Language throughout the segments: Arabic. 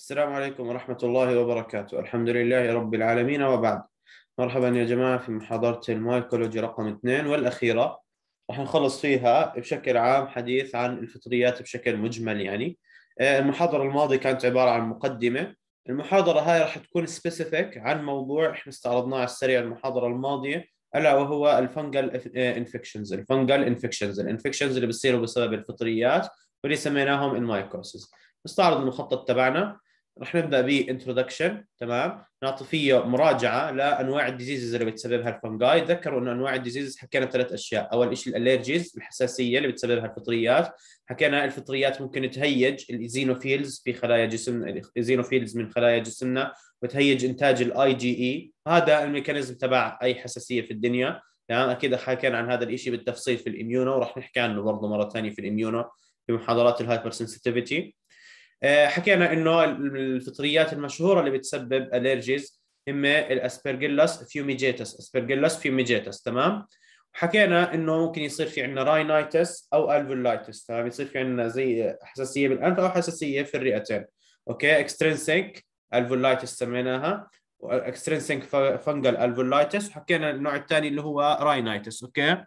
السلام عليكم ورحمة الله وبركاته الحمد لله رب العالمين وبعد مرحبا يا جماعة في محاضرة المايكولوجي رقم اثنين والأخيرة راح نخلص فيها بشكل عام حديث عن الفطريات بشكل مجمل يعني آه، المحاضرة الماضية كانت عبارة عن مقدمة المحاضرة هاي راح تكون سبيسيفيك عن موضوع احنا استعرضناه على السريع المحاضرة الماضية ألا وهو الفنجل انفكشنز الفنجل انفكشنز الانفكشنز اللي بتصير بسبب الفطريات واللي سميناهم المايكوسز نستعرض المخطط تبعنا رح نبدا بانترودكشن تمام نعطي فيه مراجعه لانواع الديزيزز اللي بتسببها الفنجاي تذكروا انه انواع الديزيزز حكينا ثلاث اشياء اول شيء الالرجيز الحساسيه اللي بتسببها الفطريات حكينا الفطريات ممكن تهيج الزينوفيلز في خلايا جسم الزينوفيلز من خلايا جسمنا وتهيج انتاج الاي جي اي e. هذا الميكانيزم تبع اي حساسيه في الدنيا تمام يعني اكيد حكينا عن هذا الشيء بالتفصيل في الاميونو وراح نحكي عنه برضه مره ثانيه في الاميونو في محاضرات الهايبر سنسيتيفيتي آه، حكينا انه الفطريات المشهوره اللي بتسبب الرجيز هم الاسبرجيلاس فيوميجيتس اسبرجيلاس فيوميجيتس تمام وحكينا انه ممكن يصير في عندنا راينايتس او الفولايتس تمام يصير في عندنا زي حساسيه بالانف او حساسيه في الرئتين اوكي اكسترنسك الفولايتس سميناها اكسترنسك فنجل الفولايتس وحكينا النوع الثاني اللي هو راينايتس اوكي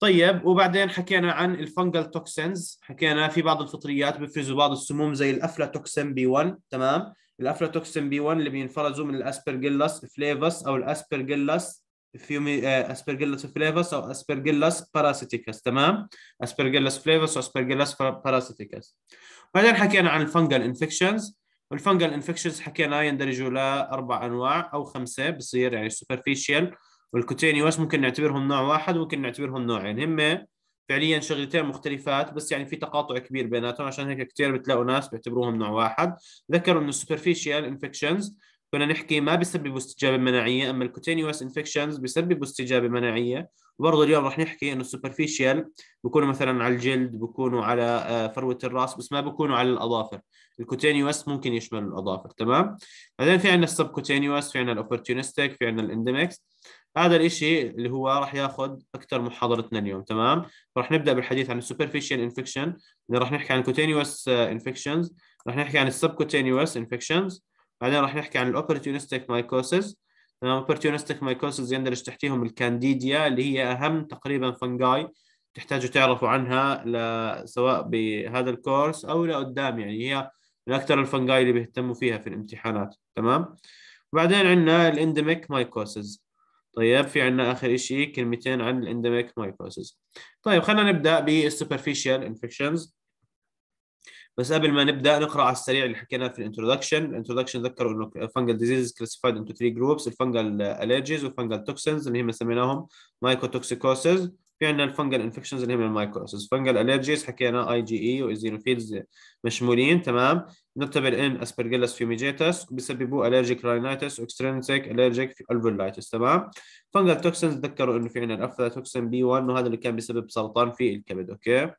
طيب وبعدين حكينا عن الفنجل توكسينز حكينا في بعض الفطريات بيفرزوا بعض السموم زي الافلاتوكسين بي 1 تمام الافلاتوكسين بي 1 اللي بينفرزوا من الاسبرجيلس فليفوس او الاسبرجيلس فيومي اسبرجيلس فليفوس او اسبرجيلس باراسيتيكس تمام اسبرجيلس فليفوس واسبرجيلس باراسيتيكس بعدين حكينا عن الفنجل انفكشنز والفنجل انفكشنز حكينا يندرجوا لاربع انواع او خمسه بصير يعني سوبرفيشال والكوتينيوس ممكن نعتبرهم نوع واحد وممكن نعتبرهم نوعين هم فعليا شغلتين مختلفات بس يعني في تقاطع كبير بيناتهم عشان هيك كثير بتلاقوا ناس بيعتبروهم نوع واحد ذكروا انه السوبرفيشال انفكشنز كنا نحكي ما بيسببوا استجابه مناعيه اما الكوتينيوس انفكشنز بيسببوا استجابه مناعيه وبرضه اليوم رح نحكي انه السوبرفيشال بيكونوا مثلا على الجلد بيكونوا على آه، فروه الراس بس ما بيكونوا على الاظافر الكوتينيوس ممكن يشمل الاظافر تمام بعدين في عندنا السب كوتينيوس في عندنا الاوبورتونستيك في عندنا الاندمكس هذا الشيء اللي هو راح ياخذ اكثر محاضرتنا اليوم تمام راح نبدا بالحديث عن السوبرفيشال انفكشن راح نحكي عن الكوتينيوس انفكشنز راح نحكي عن السبكوتينيوس انفكشنز بعدين راح نحكي عن الاوبرتونستيك آه، مايكوسيس تمام اوبرتونستيك مايكوسيس يندرج تحتيهم الكانديديا اللي هي اهم تقريبا فنجاي تحتاجوا تعرفوا عنها سواء بهذا الكورس او لقدام يعني هي من اكثر الفنجاي اللي بيهتموا فيها في الامتحانات تمام وبعدين عندنا الانديميك مايكوسيس طيب في عندنا اخر شيء كلمتين عن الاندميك مايكوسيس طيب خلينا نبدا بالسوبرفيشال انفكشنز بس قبل ما نبدا نقرا على السريع اللي حكيناه في الانترودكشن الانترودكشن ذكروا انه فانجل ديزيز كلاسيفايد انتو 3 جروبس الفانجل اليرجيز والفانجل توكسينز اللي هم سميناهم مايكوتوكسيكوسيس في عندنا الفنجل انفكشنز اللي هم المايكروسز فنجل الرجيز حكينا اي جي اي وايزينوفيلز مشمولين تمام نعتبر ان اسبرجيلس فيوميجيتس بيسببوا الرجيك راينيتس واكسترنسيك الرجيك الفولايتس تمام فنجل توكسنز تذكروا انه في عندنا الافلاتوكسين بي 1 وهذا اللي كان بيسبب سرطان في الكبد اوكي okay.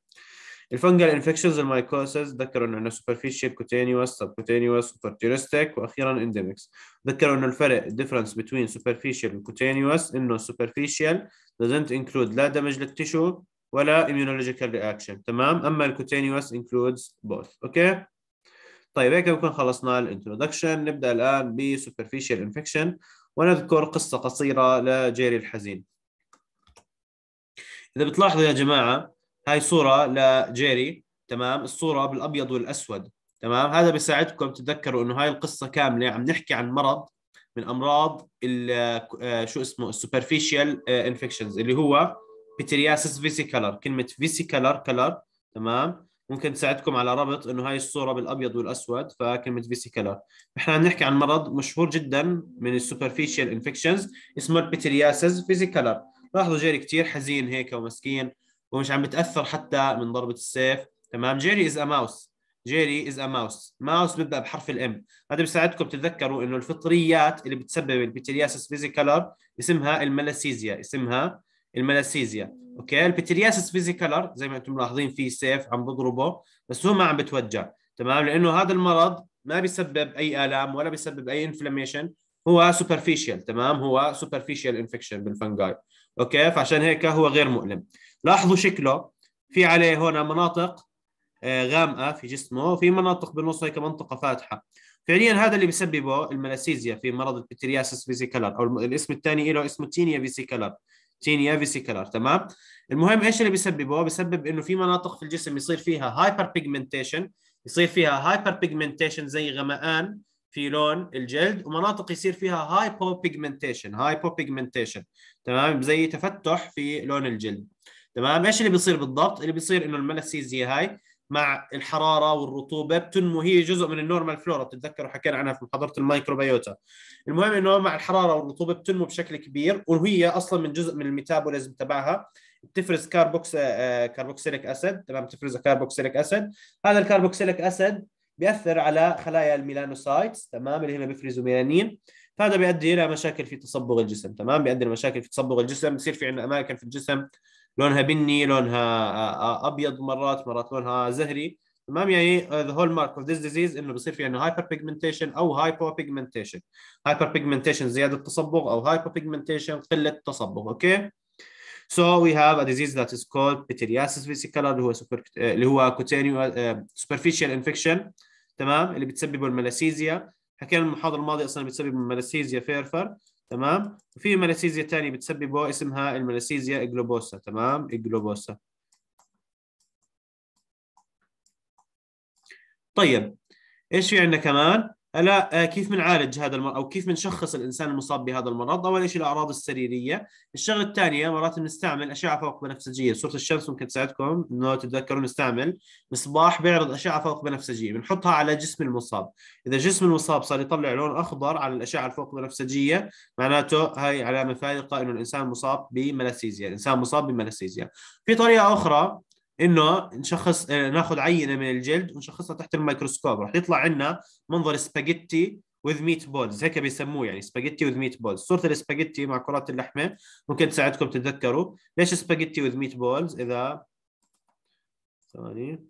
الفنجل انفكشنز المايكوسز ذكروا انه عندنا سوبرفيشال كوتينيوس سب كوتينيوس اوبورتيونستيك واخيرا انديمكس ذكروا انه الفرق الديفرنس بين سوبرفيشال وكوتينيوس انه السوبرفيشال doesn't include لا دمج للتشو ولا immunological reaction تمام اما الكوتينيوس includes both اوكي طيب هيك بكون خلصنا الانترودكشن نبدا الان بسوبرفيشال انفكشن ونذكر قصه قصيره لجيري الحزين اذا بتلاحظوا يا جماعه هاي صوره لجيري تمام الصوره بالابيض والاسود تمام هذا بيساعدكم تتذكروا انه هاي القصه كامله عم نحكي عن مرض من امراض آه، شو اسمه السوبرفيشال انفكشنز آه، اللي هو بترياسس فيسيكلر كلمه فيسيكلر كلر تمام ممكن تساعدكم على ربط انه هاي الصوره بالابيض والاسود فكلمه فيسيكلر احنا عم نحكي عن مرض مشهور جدا من السوبرفيشال انفكشنز اسمه البترياسس فيسيكلر لاحظوا جيري كثير حزين هيك ومسكين ومش عم بتاثر حتى من ضربه السيف تمام جيري از ا ماوس جيري از ا ماوس ماوس بيبدا بحرف الام هذا بيساعدكم تتذكروا انه الفطريات اللي بتسبب البيتيرياسيس فيزيكالر اسمها الملاسيزيا اسمها الملاسيزيا اوكي البيتيرياسيس فيزيكالر زي ما انتم ملاحظين في سيف عم بضربه بس هو ما عم بتوجع تمام لانه هذا المرض ما بيسبب اي الام ولا بيسبب اي انفلاميشن هو سوبرفيشال تمام هو سوبرفيشال انفكشن بالفنجاي اوكي فعشان هيك هو غير مؤلم لاحظوا شكله في عليه هنا مناطق آه، غامقه في جسمه وفي مناطق بالنص هيك منطقه فاتحه فعليا هذا اللي بسببه الملاسيزيا في مرض البترياسس فيزيكالر او الاسم الثاني له اسمه تينيا فيزيكالر تينيا فيسيكلر تمام المهم ايش اللي بسببه بسبب انه في مناطق في الجسم يصير فيها هايبر بيجمنتيشن يصير فيها هايبر بيجمنتيشن زي غمقان في لون الجلد ومناطق يصير فيها هايبو بيجمنتيشن هايبو بيجمنتيشن تمام زي تفتح في لون الجلد تمام ايش اللي بيصير بالضبط؟ اللي بيصير انه الملاسيزيا هاي مع الحراره والرطوبه بتنمو هي جزء من النورمال فلورا بتتذكروا حكينا عنها في محاضره الميكروبيوتا المهم انه مع الحراره والرطوبه بتنمو بشكل كبير وهي اصلا من جزء من الميتابوليزم تبعها بتفرز كاربوكس آه، كاربوكسيليك اسيد تمام بتفرز كاربوكسيليك اسيد هذا الكاربوكسيليك اسيد بياثر على خلايا الميلانوسايتس تمام اللي هنا بيفرزوا ميلانين فهذا بيؤدي الى مشاكل في تصبغ الجسم تمام بيؤدي لمشاكل في تصبغ الجسم بصير في عندنا اماكن في الجسم لونها بني لونها آه، آه، ابيض مرات مرات لونها زهري تمام يعني ذا هول مارك اوف ذيس ديزيز انه بصير في عندنا هايبر بيجمنتيشن او هايبو بيجمنتيشن هايبر بيجمنتيشن زياده تصبغ او هايبو بيجمنتيشن قله تصبغ اوكي So we have a disease that is called pityriasis vesicular اللي هو سوبر آه، اللي هو كوتينيو سوبرفيشال انفكشن تمام اللي بتسببه الملاسيزيا حكينا المحاضره الماضيه اصلا بتسبب الملاسيزيا فيرفر تمام وفي ملاسيزيا ثانيه بتسببه اسمها الملاسيزيا إجلوبوسا تمام إجلوبوسا طيب ايش في عندنا كمان الا آه، كيف بنعالج هذا المرض او كيف بنشخص الانسان المصاب بهذا المرض اول شيء الاعراض السريريه الشغله الثانيه مرات بنستعمل اشعه فوق بنفسجيه صوره الشمس ممكن تساعدكم انه تتذكروا نستعمل مصباح بيعرض اشعه فوق بنفسجيه بنحطها على جسم المصاب اذا جسم المصاب صار يطلع لون اخضر على الاشعه الفوق بنفسجيه معناته هاي علامه فارقه انه الانسان مصاب بملاسيزيا الانسان مصاب بملاسيزيا في طريقه اخرى انه نشخص آه، ناخذ عينه من الجلد ونشخصها تحت الميكروسكوب رح يطلع عندنا منظر سباجيتي وذ ميت بولز هيك بيسموه يعني سباجيتي وذ ميت بولز صوره السباجيتي مع كرات اللحمه ممكن تساعدكم تتذكروا ليش سباجيتي وذ ميت بولز اذا ثواني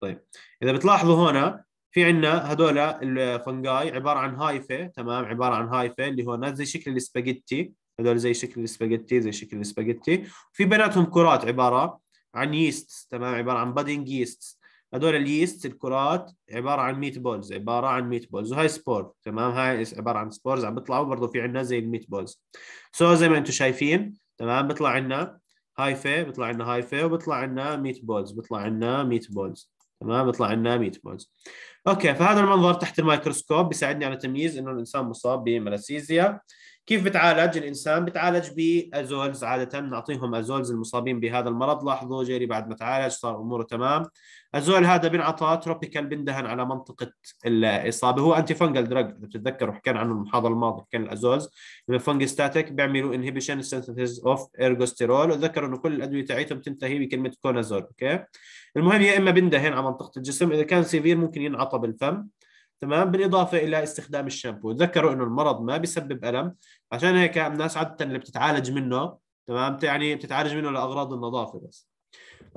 طيب اذا بتلاحظوا هنا في عندنا هذول الفنجاي عباره عن هايفه تمام عباره عن هايفه اللي هو زي شكل السباجيتي هذول زي شكل السباجيتي زي شكل السباجيتي في بيناتهم كرات عباره عن ييست تمام عباره عن بادينج ييست هذول الييست الكرات عباره عن ميت بولز عباره عن ميت بولز وهي سبور تمام هاي عباره عن سبورز عم بيطلعوا برضه في عندنا زي الميت بولز سو so, زي ما انتم شايفين تمام بيطلع عندنا هايفا بيطلع عندنا هايفا وبيطلع عندنا ميت بولز بيطلع عندنا ميت بولز تمام بيطلع عندنا ميت بولز اوكي فهذا المنظر تحت الميكروسكوب بيساعدني على تمييز انه الانسان مصاب بملاسيزيا كيف بتعالج الانسان؟ بتعالج بازولز عاده نعطيهم ازولز المصابين بهذا المرض، لاحظوا جيري بعد ما تعالج صار اموره تمام. ازول هذا بنعطى تروبيكال بندهن على منطقه الاصابه، هو انتي فنجل دراج اذا بتتذكروا حكينا عنه المحاضره الماضيه كان الازولز ستاتيك بيعملوا انهبيشن سنتيز اوف ايرجوستيرول وذكروا انه كل الادويه تاعيتهم تنتهي بكلمه كونازول، اوكي؟ المهم يا اما بندهن على منطقه الجسم، اذا كان سيفير ممكن ينعطى بالفم، تمام بالاضافه الى استخدام الشامبو تذكروا انه المرض ما بيسبب الم عشان هيك الناس عاده اللي بتتعالج منه تمام يعني بتتعالج منه لاغراض النظافه بس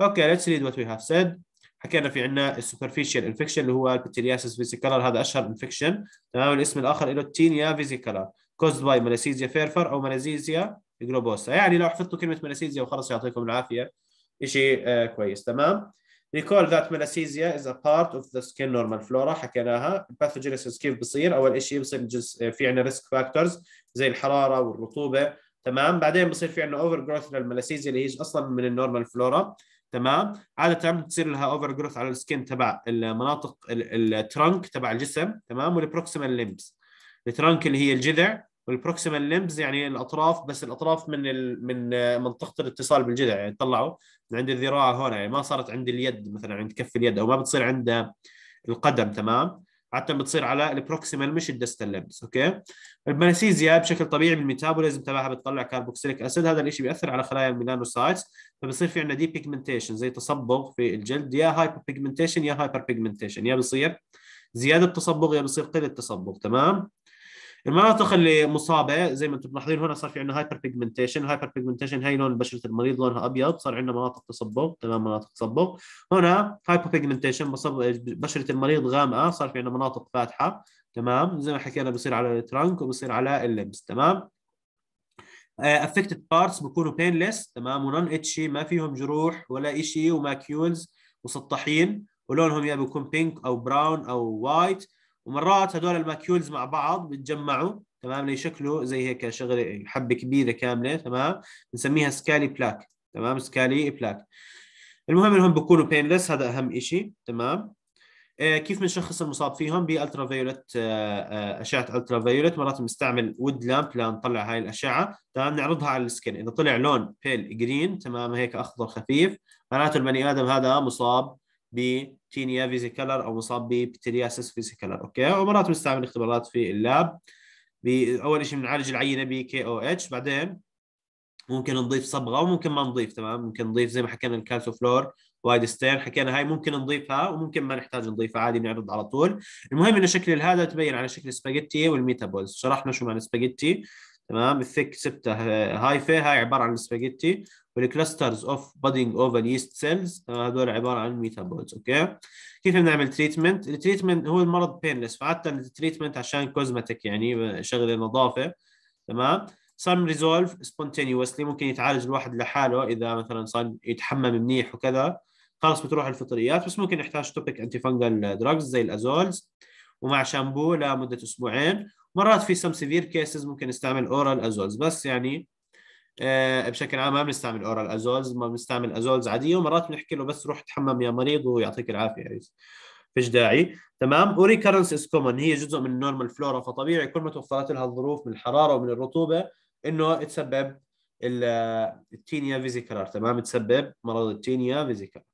اوكي ليتس ريد وات وي هاف سيد حكينا في عندنا السوبرفيشال انفكشن اللي هو البكتيرياسيس فيزيكالر هذا اشهر انفكشن تمام الاسم الاخر له التينيا فيزيكالر كوزد باي ماليسيزيا فيرفر او ماليزيزيا جلوبوسا يعني لو حفظتوا كلمه ماليسيزيا وخلص يعطيكم العافيه شيء آه كويس تمام recall that melanocysia is a part of the skin normal flora حكيناها pathogenesis كيف بصير اول شيء بصير جز... آه، في عندنا risk factors زي الحراره والرطوبه تمام بعدين بصير في عندنا اوفر جروث للملاسيزيا اللي هي اصلا من النورمال فلورا تمام عاده بتصير لها اوفر جروث على السكين تبع المناطق الترنك تبع الجسم تمام والبروكسيمال ليمبس الترنك اللي هي الجذع والبروكسيمال ليمبز يعني الاطراف بس الاطراف من ال... من آه، منطقه الاتصال بالجذع يعني طلعوا من عند الذراع هنا يعني ما صارت عند اليد مثلا عند كف اليد او ما بتصير عند القدم تمام عاده بتصير على البروكسيمال مش الدستال اللبس اوكي المغنيسيزيا بشكل طبيعي من الميتابوليزم تبعها بتطلع كاربوكسيليك اسيد هذا الشيء بياثر على خلايا الميلانوسايتس فبصير في عندنا دي بيجمنتيشن زي تصبغ في الجلد يا هايبر بيجمنتيشن يا هايبر بيجمنتيشن يا بصير زياده تصبغ يا بصير قله تصبغ تمام المناطق اللي مصابه زي ما انتم ملاحظين هنا صار في عندنا هايبر بيجمنتيشن هايبر بيجمنتيشن هي لون بشره المريض لونها ابيض صار عندنا مناطق تصبغ تمام مناطق تصبغ هنا هايبر بيجمنتيشن بشره المريض غامقه صار في عندنا مناطق فاتحه تمام زي ما حكينا بصير على الترنك وبصير على اللبس تمام افكتد بارتس بكونوا بينلس تمام ونون اتشي ما فيهم جروح ولا شيء وماكيولز مسطحين ولونهم يا بيكون بينك او براون او وايت ومرات هدول الماكيولز مع بعض بيتجمعوا تمام ليشكلوا زي هيك شغله حبه كبيره كامله تمام بنسميها سكالي بلاك تمام سكالي بلاك المهم انهم بيكونوا بينلس هذا اهم شيء تمام آه كيف بنشخص المصاب فيهم بالترا فيولت آه،, آه اشعه الترا فيولت مرات بنستعمل وود لامب لنطلع هاي الاشعه تمام نعرضها على السكن اذا طلع لون بيل جرين تمام هيك اخضر خفيف معناته البني ادم هذا مصاب بتينيا فيزيكالر او مصاب ببترياسس فيزيكالر اوكي ومرات بنستعمل اختبارات في اللاب اول شيء بنعالج العينه بكي او اتش بعدين ممكن نضيف صبغه وممكن ما نضيف تمام ممكن نضيف زي ما حكينا الكالسو فلور وايد ستير حكينا هاي ممكن نضيفها وممكن ما نحتاج نضيفها عادي بنعرض على طول المهم انه شكل هذا تبين على شكل سباجيتي والميتابولز شرحنا شو معنى سباجيتي تمام الثيك سبته هاي هاي عباره عن السباجيتي والكلاسترز اوف بادنج اوفر ييست سيلز هذول عباره عن ميتابولز اوكي كيف بنعمل تريتمنت التريتمنت هو المرض بينلس فعاده التريتمنت عشان كوزمتك يعني شغله نظافه تمام سم ريزولف سبونتينيوسلي ممكن يتعالج الواحد لحاله اذا مثلا صار يتحمم منيح وكذا خلص بتروح الفطريات بس ممكن يحتاج توبك انتي فانجل دراجز زي الازولز ومع شامبو لمده اسبوعين مرات في سم سيفير كيسز ممكن نستعمل اورال ازولز بس يعني آه، بشكل عام ما بنستعمل اورال ازولز ما بنستعمل ازولز عاديه ومرات بنحكي له بس روح تحمم يا مريض ويعطيك العافيه يا فيش داعي تمام وريكرنس از كومن هي جزء من النورمال فلورا فطبيعي كل ما توفرت لها الظروف من الحراره ومن الرطوبه انه تسبب آه، التينيا فيزيكولار تمام تسبب مرض التينيا فيزيكولار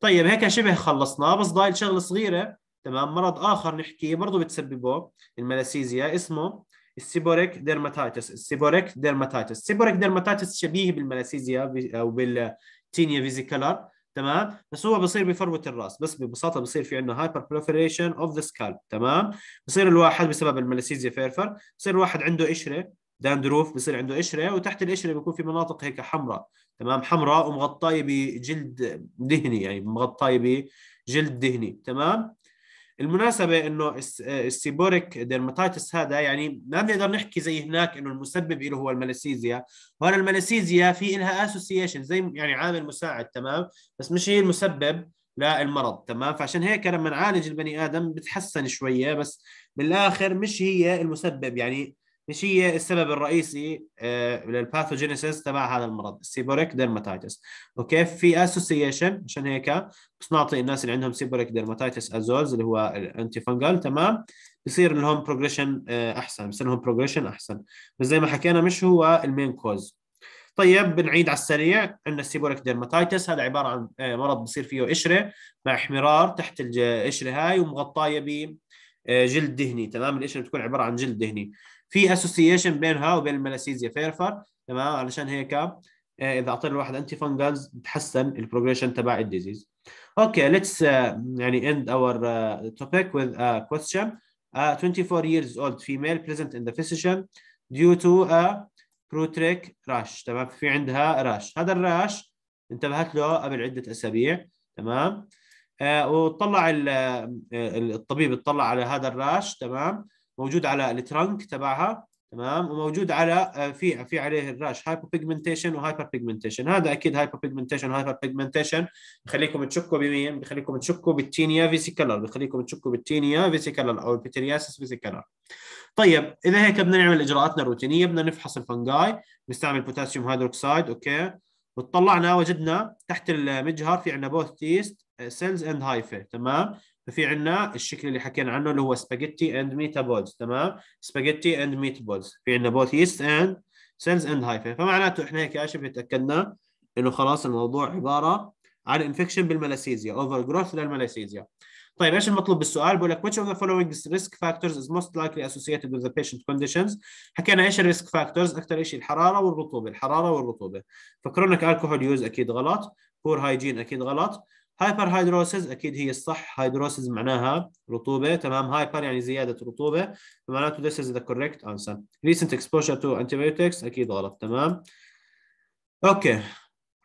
طيب هيك شبه خلصناه بس ضايل شغله صغيره تمام مرض اخر نحكي برضه بتسببه الملاسيزيا اسمه السيبوريك ديرماتايتس السيبوريك ديرماتايتس السيبوريك ديرماتايتس شبيه بالملاسيزيا او بالتينيا فيزيكالر تمام بس هو بصير بفروه الراس بس ببساطه بصير في عندنا هايبر بروفريشن اوف ذا سكالب تمام بصير الواحد بسبب الملاسيزيا فيرفر بصير الواحد عنده قشره داندروف بصير عنده قشره وتحت القشره بيكون في مناطق هيك حمراء تمام حمراء ومغطايه بجلد دهني يعني مغطايه بجلد دهني تمام المناسبه انه السيبوريك ديرماتيتس هذا يعني ما بنقدر نحكي زي هناك انه المسبب له هو الماليسيزيا وهنا الماليسيزيا في لها اسوسيشن زي يعني عامل مساعد تمام بس مش هي المسبب للمرض تمام فعشان هيك لما نعالج البني ادم بتحسن شويه بس بالاخر مش هي المسبب يعني مش هي السبب الرئيسي آه، للباثوجينيسيس تبع هذا المرض السيبوريك ديرماتايتس اوكي في اسوسيشن عشان هيك بس نعطي الناس اللي عندهم سيبوريك ديرماتايتس ازولز اللي هو الانتي فانجل تمام بصير لهم بروجريشن آه، احسن بصير لهم بروجريشن احسن بس زي ما حكينا مش هو المين كوز طيب بنعيد على السريع عندنا السيبوريك ديرماتايتس هذا عباره عن آه، مرض بصير فيه قشره مع احمرار تحت القشره هاي ومغطايه ب جلد دهني تمام القشره بتكون عباره عن جلد دهني في اسوسيشن بينها وبين الملاسيزيا فيرفر تمام علشان هيك آه، اذا اعطينا الواحد انتي فانجلز بتحسن البروجريشن تبع الديزيز اوكي ليتس يعني اند اور توبيك وذ كويستشن 24 years old female present in the physician due to a بروتريك راش تمام في عندها راش هذا الراش انتبهت له قبل عده اسابيع تمام آه وطلع آه، الطبيب اطلع على هذا الراش تمام موجود على الترنك تبعها تمام وموجود على آه، في في عليه الراش هايبر بيجمنتيشن وهايبر بيجمنتيشن هذا اكيد هايبر بيجمنتيشن هايبر بيجمنتيشن بخليكم تشكوا بمين بخليكم تشكوا بالتينيا فيسيكلر بخليكم تشكوا بالتينيا فيسيكلر او البترياسس فيسيكلر طيب اذا هيك بدنا نعمل اجراءاتنا الروتينيه بدنا نفحص الفنجاي نستعمل بوتاسيوم هيدروكسيد اوكي وطلعنا وجدنا تحت المجهر في عندنا بوث تيست سيلز اند هايفي تمام ففي عندنا الشكل اللي حكينا عنه اللي هو سباجيتي اند ميتا بولز تمام سباجيتي اند ميت بولز في عندنا بوث يست اند سيلز اند هايفن فمعناته احنا هيك يا شباب تاكدنا انه خلاص الموضوع عباره عن انفكشن بالملاسيزيا اوفر جروث للملاسيزيا طيب ايش المطلوب بالسؤال؟ بقول لك which of the following risk factors is most likely associated with the patient conditions؟ حكينا ايش الريسك فاكتورز؟ اكثر شيء الحراره والرطوبه، الحراره والرطوبه. فكرونك الكحول يوز اكيد غلط، بور هايجين اكيد غلط، هايبر هايدروسز اكيد هي الصح هايدروسز معناها رطوبه تمام هايبر يعني زياده رطوبه فمعناته this is the correct answer recent exposure to antibiotics اكيد غلط تمام اوكي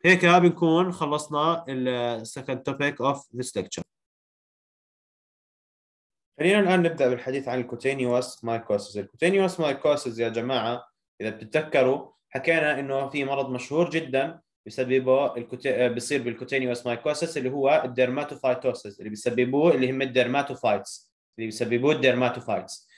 هيك بنكون خلصنا ال second topic of this lecture خلينا الان نبدا بالحديث عن الكوتينيوس مايكوسيس الكوتينيوس مايكوسيس يا جماعه اذا بتتذكروا حكينا انه في مرض مشهور جدا بسببه الكوت... بصير بالكوتينيوس مايكوسس اللي هو الديرماتوفايتوسس اللي بسببوه اللي هم الديرماتوفايتس اللي بسببوه الديرماتوفايتس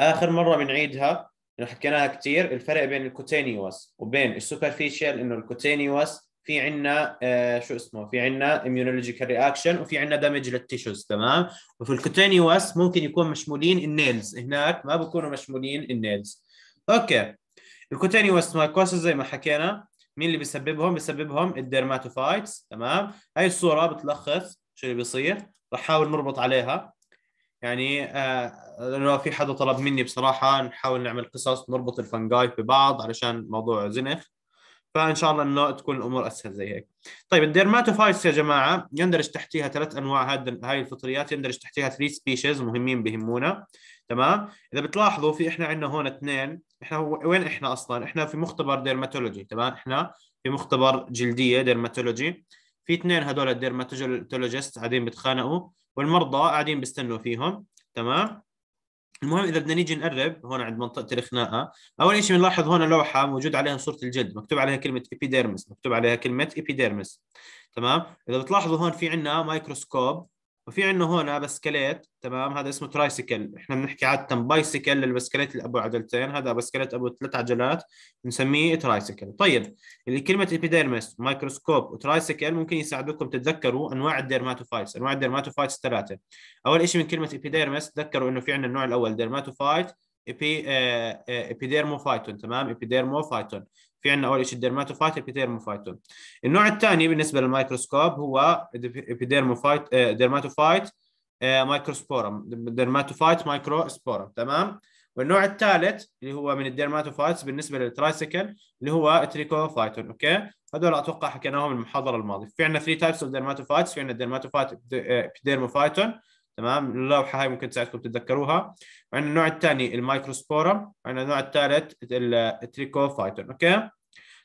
اخر مره بنعيدها انه حكيناها كثير الفرق بين الكوتينيوس وبين السوبرفيشال انه الكوتينيوس في عندنا آه شو اسمه في عندنا اميونولوجيكال رياكشن وفي عندنا دامج للتيشوز تمام وفي الكوتينيوس ممكن يكون مشمولين النيلز هناك ما بكونوا مشمولين النيلز اوكي الكوتينيوس مايكوسس زي ما حكينا مين اللي بيسببهم بيسببهم الديرماتوفايتس تمام هاي الصوره بتلخص شو اللي بيصير رح حاول نربط عليها يعني آه، لانه في حدا طلب مني بصراحه نحاول نعمل قصص نربط الفنجاي ببعض علشان موضوع زنخ فان شاء الله انه تكون الامور اسهل زي هيك. طيب الديرماتوفايتس يا جماعه يندرج تحتيها ثلاث انواع هاي الفطريات يندرج تحتيها ثري سبيشيز مهمين بهمونا تمام؟ اذا بتلاحظوا في احنا عندنا هون اثنين احنا وين احنا اصلا؟ احنا في مختبر ديرماتولوجي تمام؟ احنا في مختبر جلديه ديرماتولوجي في اثنين هذول الديرماتولوجيست قاعدين بيتخانقوا والمرضى قاعدين بيستنوا فيهم تمام؟ المهم اذا بدنا نيجي نقرب هون عند منطقه الخناقه اول شيء بنلاحظ هون لوحه موجود عليها صوره الجلد مكتوب عليها كلمه ايبيديرمس مكتوب عليها كلمه ايبيديرمس تمام اذا بتلاحظوا هون في عندنا مايكروسكوب وفي عندنا هون بسكليت تمام هذا اسمه ترايسيكل احنا بنحكي عاده بايسيكل للبسكليت اللي ابو عجلتين هذا بسكليت ابو ثلاث عجلات بنسميه ترايسيكل طيب اللي كلمه ايبيديرمس مايكروسكوب وترايسيكل ممكن يساعدوكم تتذكروا انواع الديرماتوفايتس انواع الديرماتوفايتس ثلاثه اول شيء من كلمه ايبيديرمس تذكروا انه في عندنا النوع الاول ديرماتوفايت ايبي ايبيديرموفايتون ابيديرموفايتون تمام ابيديرموفايتون في عندنا اول شيء الدرماتوفايت ابيثيرموفايتون النوع الثاني بالنسبه للميكروسكوب هو ابيثيرموفايت آه، ديرماتوفايت آه، مايكروسبورم ديرماتوفايت مايكروسبورم تمام والنوع الثالث اللي هو من الديرماتوفايتس بالنسبه للترايسيكل اللي هو تريكوفايتون اوكي هذول اتوقع حكيناهم المحاضره الماضيه في عندنا 3 تايبس اوف ديرماتوفايتس في عندنا ديرماتوفايت ابيديرموفايتون آه، تمام اللوحه هاي ممكن تساعدكم تتذكروها وعندنا النوع الثاني المايكروسبورا وعندنا النوع الثالث التريكوفايتون اوكي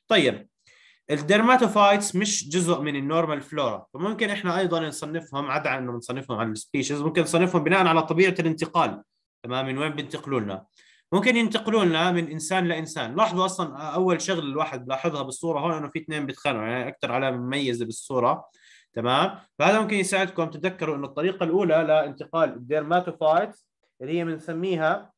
طيب الدرماتوفايتس مش جزء من النورمال فلورا فممكن احنا ايضا نصنفهم عدا عن انه بنصنفهم على السبيشيز ممكن نصنفهم بناء على طبيعه الانتقال تمام من وين بينتقلوا لنا ممكن ينتقلوا لنا من انسان لانسان لاحظوا اصلا اول شغله الواحد بلاحظها بالصوره هون انه في اثنين بيتخانقوا يعني اكثر علامه مميزه بالصوره تمام فهذا ممكن يساعدكم تتذكروا انه الطريقه الاولى لانتقال الديرماتوفايتس اللي هي بنسميها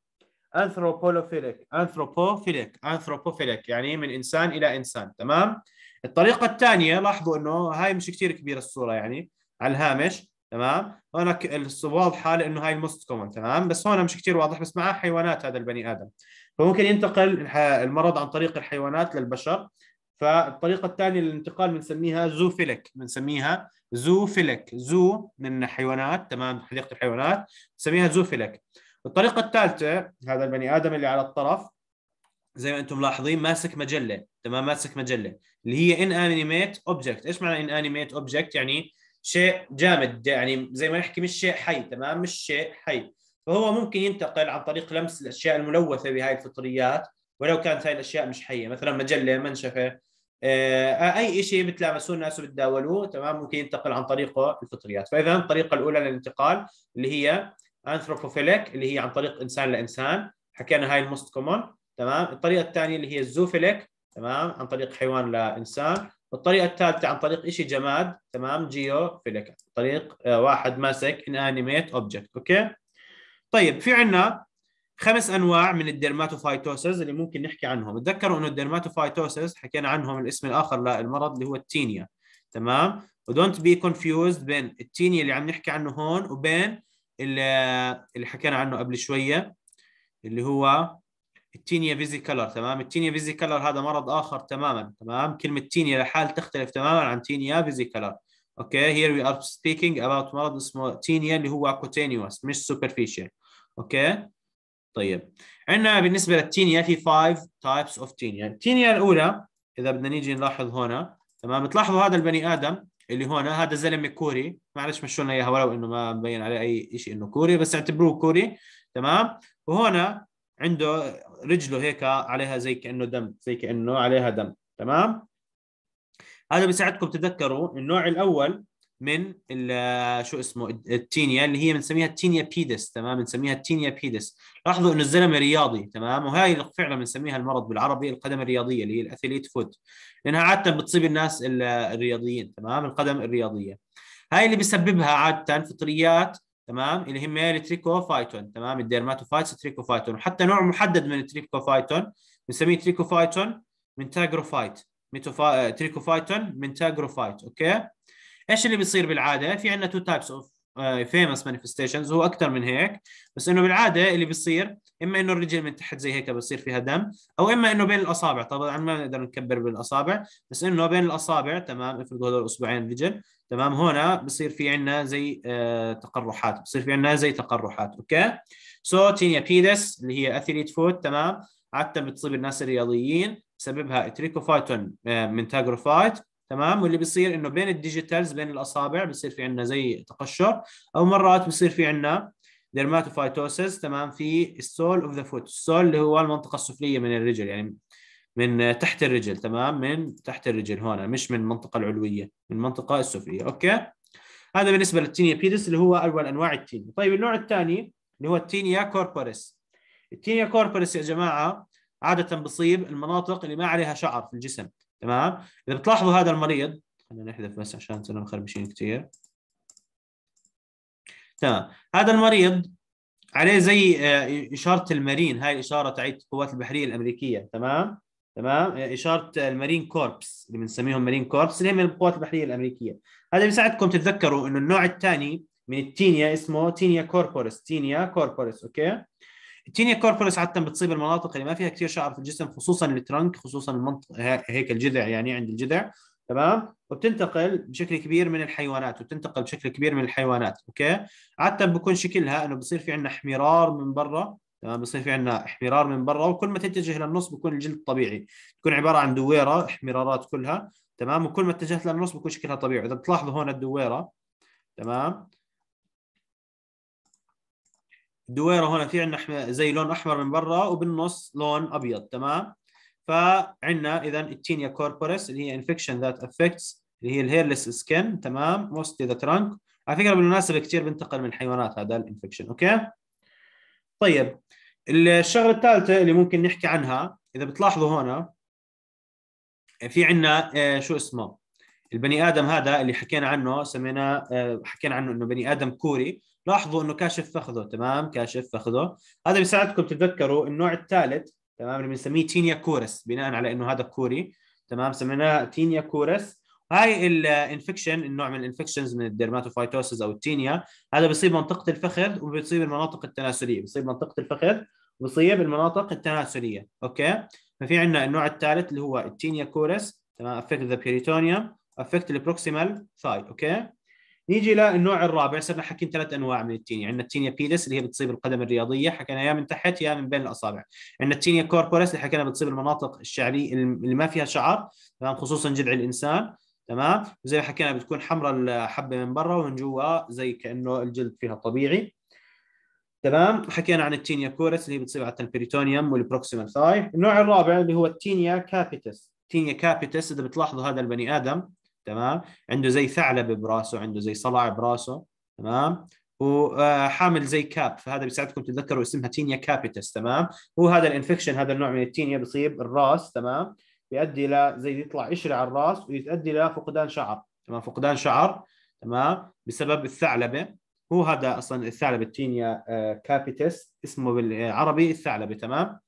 انثروبولوفيليك انثروبوفيليك انثروبوفيليك يعني من انسان الى انسان تمام الطريقه الثانيه لاحظوا انه هاي مش كثير كبيره الصوره يعني على الهامش تمام هون واضحه لانه هاي الموست كومن تمام بس هون مش كثير واضح بس معاه حيوانات هذا البني ادم فممكن ينتقل المرض عن طريق الحيوانات للبشر فالطريقه الثانيه للانتقال بنسميها زوفيلك بنسميها زوفيلك زو من حيوانات تمام حديقه الحيوانات بنسميها زوفيلك الطريقه الثالثه هذا البني ادم اللي على الطرف زي ما انتم ملاحظين ماسك مجله تمام ماسك مجله اللي هي ان انيميت اوبجكت ايش معنى ان انيميت اوبجكت يعني شيء جامد يعني زي ما نحكي مش شيء حي تمام مش شيء حي فهو ممكن ينتقل عن طريق لمس الاشياء الملوثه بهاي الفطريات ولو كانت هاي الاشياء مش حيه مثلا مجله منشفه آه، اي شيء بتلامسوه الناس وبتداولوه تمام ممكن ينتقل عن طريقه الفطريات فاذا الطريقه الاولى للانتقال اللي هي انثروبوفيليك اللي هي عن طريق انسان لانسان حكينا هاي الموست كومون تمام الطريقه الثانيه اللي هي الزوفيليك تمام عن طريق حيوان لانسان والطريقه الثالثه عن طريق شيء جماد تمام جيوفيليك طريق آه، واحد ماسك ان انيميت اوبجكت اوكي طيب في عندنا خمس انواع من الديرماتوفايتوسز اللي ممكن نحكي عنهم تذكروا انه الديرماتوفايتوسز حكينا عنهم الاسم الاخر للمرض اللي هو التينيا تمام ودونت بي كونفيوزد بين التينيا اللي عم نحكي عنه هون وبين اللي, حكينا عنه قبل شويه اللي هو التينيا فيزي كلر تمام التينيا فيزي كلر هذا مرض اخر تماما تمام كلمه تينيا لحال تختلف تماما عن تينيا فيزي كلر اوكي هير وي ار سبيكينج اباوت مرض اسمه تينيا اللي هو كوتينيوس مش سوبرفيشال اوكي طيب عندنا بالنسبه للتينيا في 5 تايبس اوف تينيا يعني التينيا الاولى اذا بدنا نيجي نلاحظ هنا تمام بتلاحظوا هذا البني ادم اللي هون هذا زلمه كوري معلش مشوا لنا اياها ولو انه ما مبين عليه اي شيء انه كوري بس اعتبروه كوري تمام وهنا عنده رجله هيك عليها زي كانه دم زي كانه عليها دم تمام هذا بيساعدكم تتذكروا النوع الاول من آه، شو اسمه التينيا اللي هي بنسميها التينيا بيدس تمام بنسميها التينيا بيدس لاحظوا انه الزلمه رياضي تمام وهي فعلا بنسميها المرض بالعربي القدم الرياضيه اللي هي الاثليت فوت لانها عاده بتصيب الناس آه، الرياضيين تمام القدم الرياضيه هاي اللي بسببها عاده فطريات تمام اللي هم التريكوفايتون تمام الديرماتوفايتس تريكوفايتون وحتى نوع محدد من التريكوفايتون بنسميه تريكوفايتون من تاجروفايت ميتوفا... آه، تريكوفايتون من تاجروفايت اوكي ايش اللي بيصير بالعاده في عندنا تو تايبس اوف فيمس مانيفستيشنز هو اكثر من هيك بس انه بالعاده اللي بيصير اما انه الرجل من تحت زي هيك بصير فيها دم او اما انه بين الاصابع طبعا ما بنقدر نكبر بالاصابع بس انه بين الاصابع تمام افرض هذول اسبوعين رجل تمام هنا بصير في عندنا زي آه تقرحات بصير في عندنا زي تقرحات اوكي سو تينيا بيدس اللي هي اثليت فوت تمام عاده بتصيب الناس الرياضيين سببها اتريكوفايتون آه من تاجروفايت تمام واللي بيصير انه بين الديجيتالز بين الاصابع بصير في عندنا زي تقشر او مرات بصير في عندنا ديرماتوفايتوسيس تمام في السول اوف ذا فوت السول اللي هو المنطقه السفليه من الرجل يعني من تحت الرجل تمام من تحت الرجل هون مش من المنطقه العلويه من المنطقه السفليه اوكي هذا بالنسبه للتينيا بيدس اللي هو اول انواع التينيا طيب النوع الثاني اللي هو التينيا كوربوريس التينيا كوربوريس يا جماعه عاده بصيب المناطق اللي ما عليها شعر في الجسم تمام اذا بتلاحظوا هذا المريض خلينا نحذف بس عشان صرنا مخربشين كثير تمام هذا المريض عليه زي آه، اشاره المارين هاي الاشاره تعيد القوات البحريه الامريكيه تمام تمام اشاره المارين كوربس اللي بنسميهم مارين كوربس اللي هم القوات البحريه الامريكيه هذا بيساعدكم تتذكروا انه النوع الثاني من التينيا اسمه تينيا كوربورس تينيا كوربورس اوكي التينيا كوربوريس عاده بتصيب المناطق اللي ما فيها كثير شعر في الجسم خصوصا الترنك خصوصا المنطقه هيك الجذع يعني عند الجذع تمام وبتنتقل بشكل كبير من الحيوانات وبتنتقل بشكل كبير من الحيوانات اوكي عاده بكون شكلها انه بصير في عندنا احمرار من برا تمام بصير في عندنا احمرار من برا وكل ما تتجه للنص بكون الجلد طبيعي تكون عباره عن دويره احمرارات كلها تمام وكل ما اتجهت للنص بكون شكلها طبيعي اذا بتلاحظوا هون الدويره تمام دويره هون في عندنا زي لون احمر من برا وبالنص لون ابيض تمام فعندنا اذا التينيا كوربوريس اللي هي انفكشن ذات افكتس اللي هي الهيرلس سكن تمام موست ذا ترانك على فكره بالمناسبه كثير بنتقل من الحيوانات هذا الانفكشن اوكي طيب الشغله الثالثه اللي ممكن نحكي عنها اذا بتلاحظوا هون في عندنا آه، شو اسمه البني ادم هذا اللي حكينا عنه سميناه آه، حكينا عنه انه بني ادم كوري لاحظوا انه كاشف فخذه تمام كاشف فخذه هذا بيساعدكم تتذكروا النوع الثالث تمام اللي بنسميه تينيا كورس بناء على انه هذا كوري تمام سميناه تينيا كورس هاي الانفكشن النوع من الانفكشنز من الديرماتوفايتوسز او التينيا هذا بيصيب منطقه الفخذ وبيصيب المناطق التناسليه بيصيب منطقه الفخذ وبيصيب المناطق التناسليه اوكي ففي عندنا النوع الثالث اللي هو التينيا كورس تمام افكت ذا بيريتونيوم افكت البروكسيمال ثاي اوكي نيجي للنوع الرابع صرنا حكينا ثلاث انواع من التينيا، عندنا التينيا بيدس اللي هي بتصيب القدم الرياضيه حكينا يا من تحت يا من بين الاصابع، عندنا التينيا كوربوريس اللي حكينا بتصيب المناطق الشعريه اللي ما فيها شعر تمام خصوصا جذع الانسان تمام وزي ما حكينا بتكون حمراء الحبه من برا ومن جوا زي كانه الجلد فيها طبيعي تمام حكينا عن التينيا كورس اللي هي بتصيب على البريتونيوم والبروكسيمال ثاي النوع الرابع اللي هو التينيا كابيتس تينيا كابيتس اذا بتلاحظوا هذا البني ادم تمام عنده زي ثعلبه براسه عنده زي صلع براسه تمام وحامل آه، زي كاب فهذا بيساعدكم تتذكروا اسمها تينيا كابيتس تمام هو هذا الانفكشن هذا النوع من التينيا بيصيب الراس تمام بيؤدي ل زي يطلع قشره على الراس الى لفقدان شعر تمام فقدان شعر تمام بسبب الثعلبه هو هذا اصلا الثعلبه التينيا آه، كابيتس اسمه بالعربي الثعلبه تمام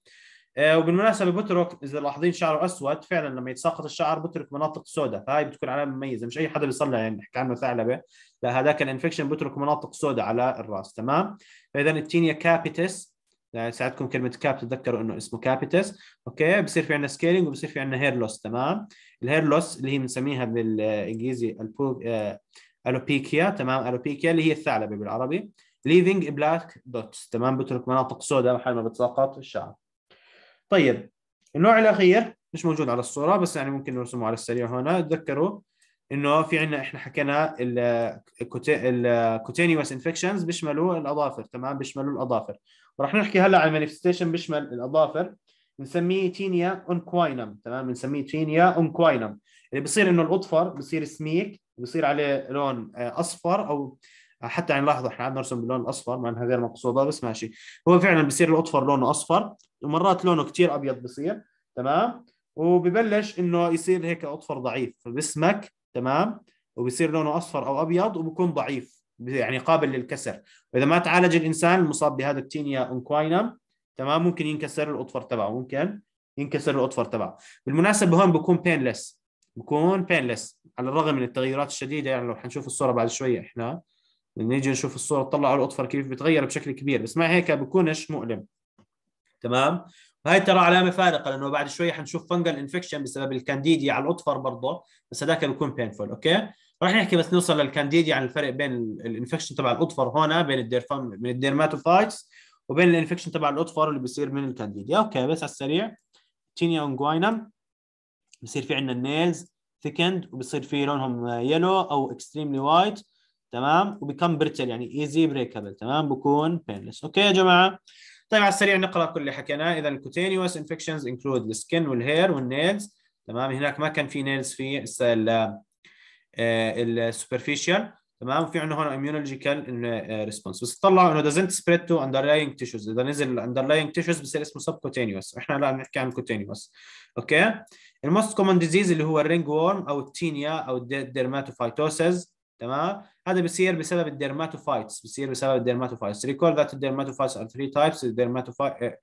آه، وبالمناسبه بترك اذا لاحظين شعره اسود فعلا لما يتساقط الشعر بترك مناطق سوداء فهي بتكون علامه مميزه مش اي حدا بيصلي يعني بحكي عنه ثعلبه لا هذاك الانفكشن بترك مناطق سوداء على الراس تمام فاذا التينيا كابيتس ساعدكم كلمه كاب تتذكروا انه اسمه كابيتس اوكي بصير في عندنا سكيلينج وبصير في عندنا هير لوس تمام الهير لوس اللي هي بنسميها بالانجليزي الوبيكيا آه، تمام الوبيكيا اللي هي الثعلبه بالعربي ليفينج بلاك دوتس تمام بترك مناطق سوداء محل ما بتساقط الشعر طيب النوع الاخير مش موجود على الصوره بس يعني ممكن نرسمه على السريع هنا تذكروا انه في عندنا احنا حكينا الكوتينيوس انفكشنز بيشملوا الاظافر تمام بيشملوا الاظافر وراح نحكي هلا عن المانيفستيشن بيشمل الاظافر بنسميه تينيا اونكواينم تمام بنسميه تينيا اونكواينم اللي بصير انه الاظفر بصير سميك بصير عليه لون آه، اصفر او حتى يعني لاحظوا احنا قعدنا نرسم باللون الاصفر مع انها غير مقصوده بس ماشي هو فعلا بصير الاطفر لونه اصفر ومرات لونه كثير ابيض بصير تمام وببلش انه يصير هيك اطفر ضعيف فبسمك تمام وبصير لونه اصفر او ابيض وبكون ضعيف يعني قابل للكسر واذا ما تعالج الانسان المصاب بهذا التينيا انكوينم تمام ممكن ينكسر الاطفر تبعه ممكن ينكسر الاطفر تبعه بالمناسبه هون بكون بينلس بكون بينلس على الرغم من التغيرات الشديده يعني لو حنشوف الصوره بعد شويه احنا نيجي نشوف الصوره تطلعوا الاظفر كيف بتغير بشكل كبير بس مع هيك بكونش مؤلم تمام وهي ترى علامه فارقه لانه بعد شوي حنشوف فنجل انفكشن بسبب الكانديديا على الاظفر برضه بس هذاك بيكون بينفول اوكي رح نحكي بس نوصل للكانديديا عن الفرق بين الانفكشن تبع الاظفر هون بين الديرفام من الديرماتوفايتس وبين الانفكشن تبع الاظفر اللي بيصير من الكانديديا اوكي بس على السريع تينيا انجوينم بصير في عندنا النيلز ثيكند وبصير في لونهم يلو او اكستريملي وايت تمام وبيكم برتل يعني ايزي بريكابل تمام بكون بينلس اوكي يا جماعه طيب على السريع نقرا كل اللي حكيناه اذا الكوتينيوس انفكشنز انكلود السكن والهير والنيلز تمام هناك ما كان في نيلز في السوبرفيشال آه، تمام وفي عندنا هون اميونولوجيكال آه، ريسبونس بس طلعوا انه doesn't spread to underlying tissues اذا نزل underlying tissues بصير اسمه سب كوتينيوس احنا لا بنحكي عن كوتينيوس اوكي الموست كومن ديزيز اللي هو الرينج وورم او التينيا او الديرماتوفايتوسز تمام هذا بيصير بسبب الديرماتوفايتس بيصير بسبب الديرماتوفايتس ريكول ذات الديرماتوفايتس ار 3 تايبس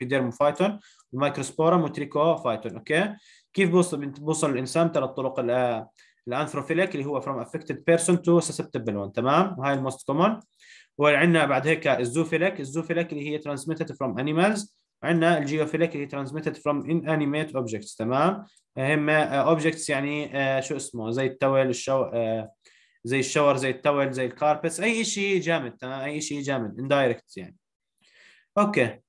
الديرموفايتون والمايكروسبورم وتريكوفايتون اوكي كيف بوصل بوصل الانسان ثلاث طرق الانثروفيليك اللي هو فروم افكتد بيرسون تو سسبتبل وان تمام وهي الموست كومون وعندنا بعد هيك الزوفيليك الزوفيليك اللي هي ترانسميتد فروم انيمالز عندنا الجيوفيليك اللي هي ترانسميتد فروم ان انيميت اوبجكتس تمام هم اوبجكتس eh, يعني eh, شو اسمه زي التول الشو eh, زي الشاور زي التاول زي الكاربتس اي شيء جامد تمام اي شيء جامد اندايركت يعني اوكي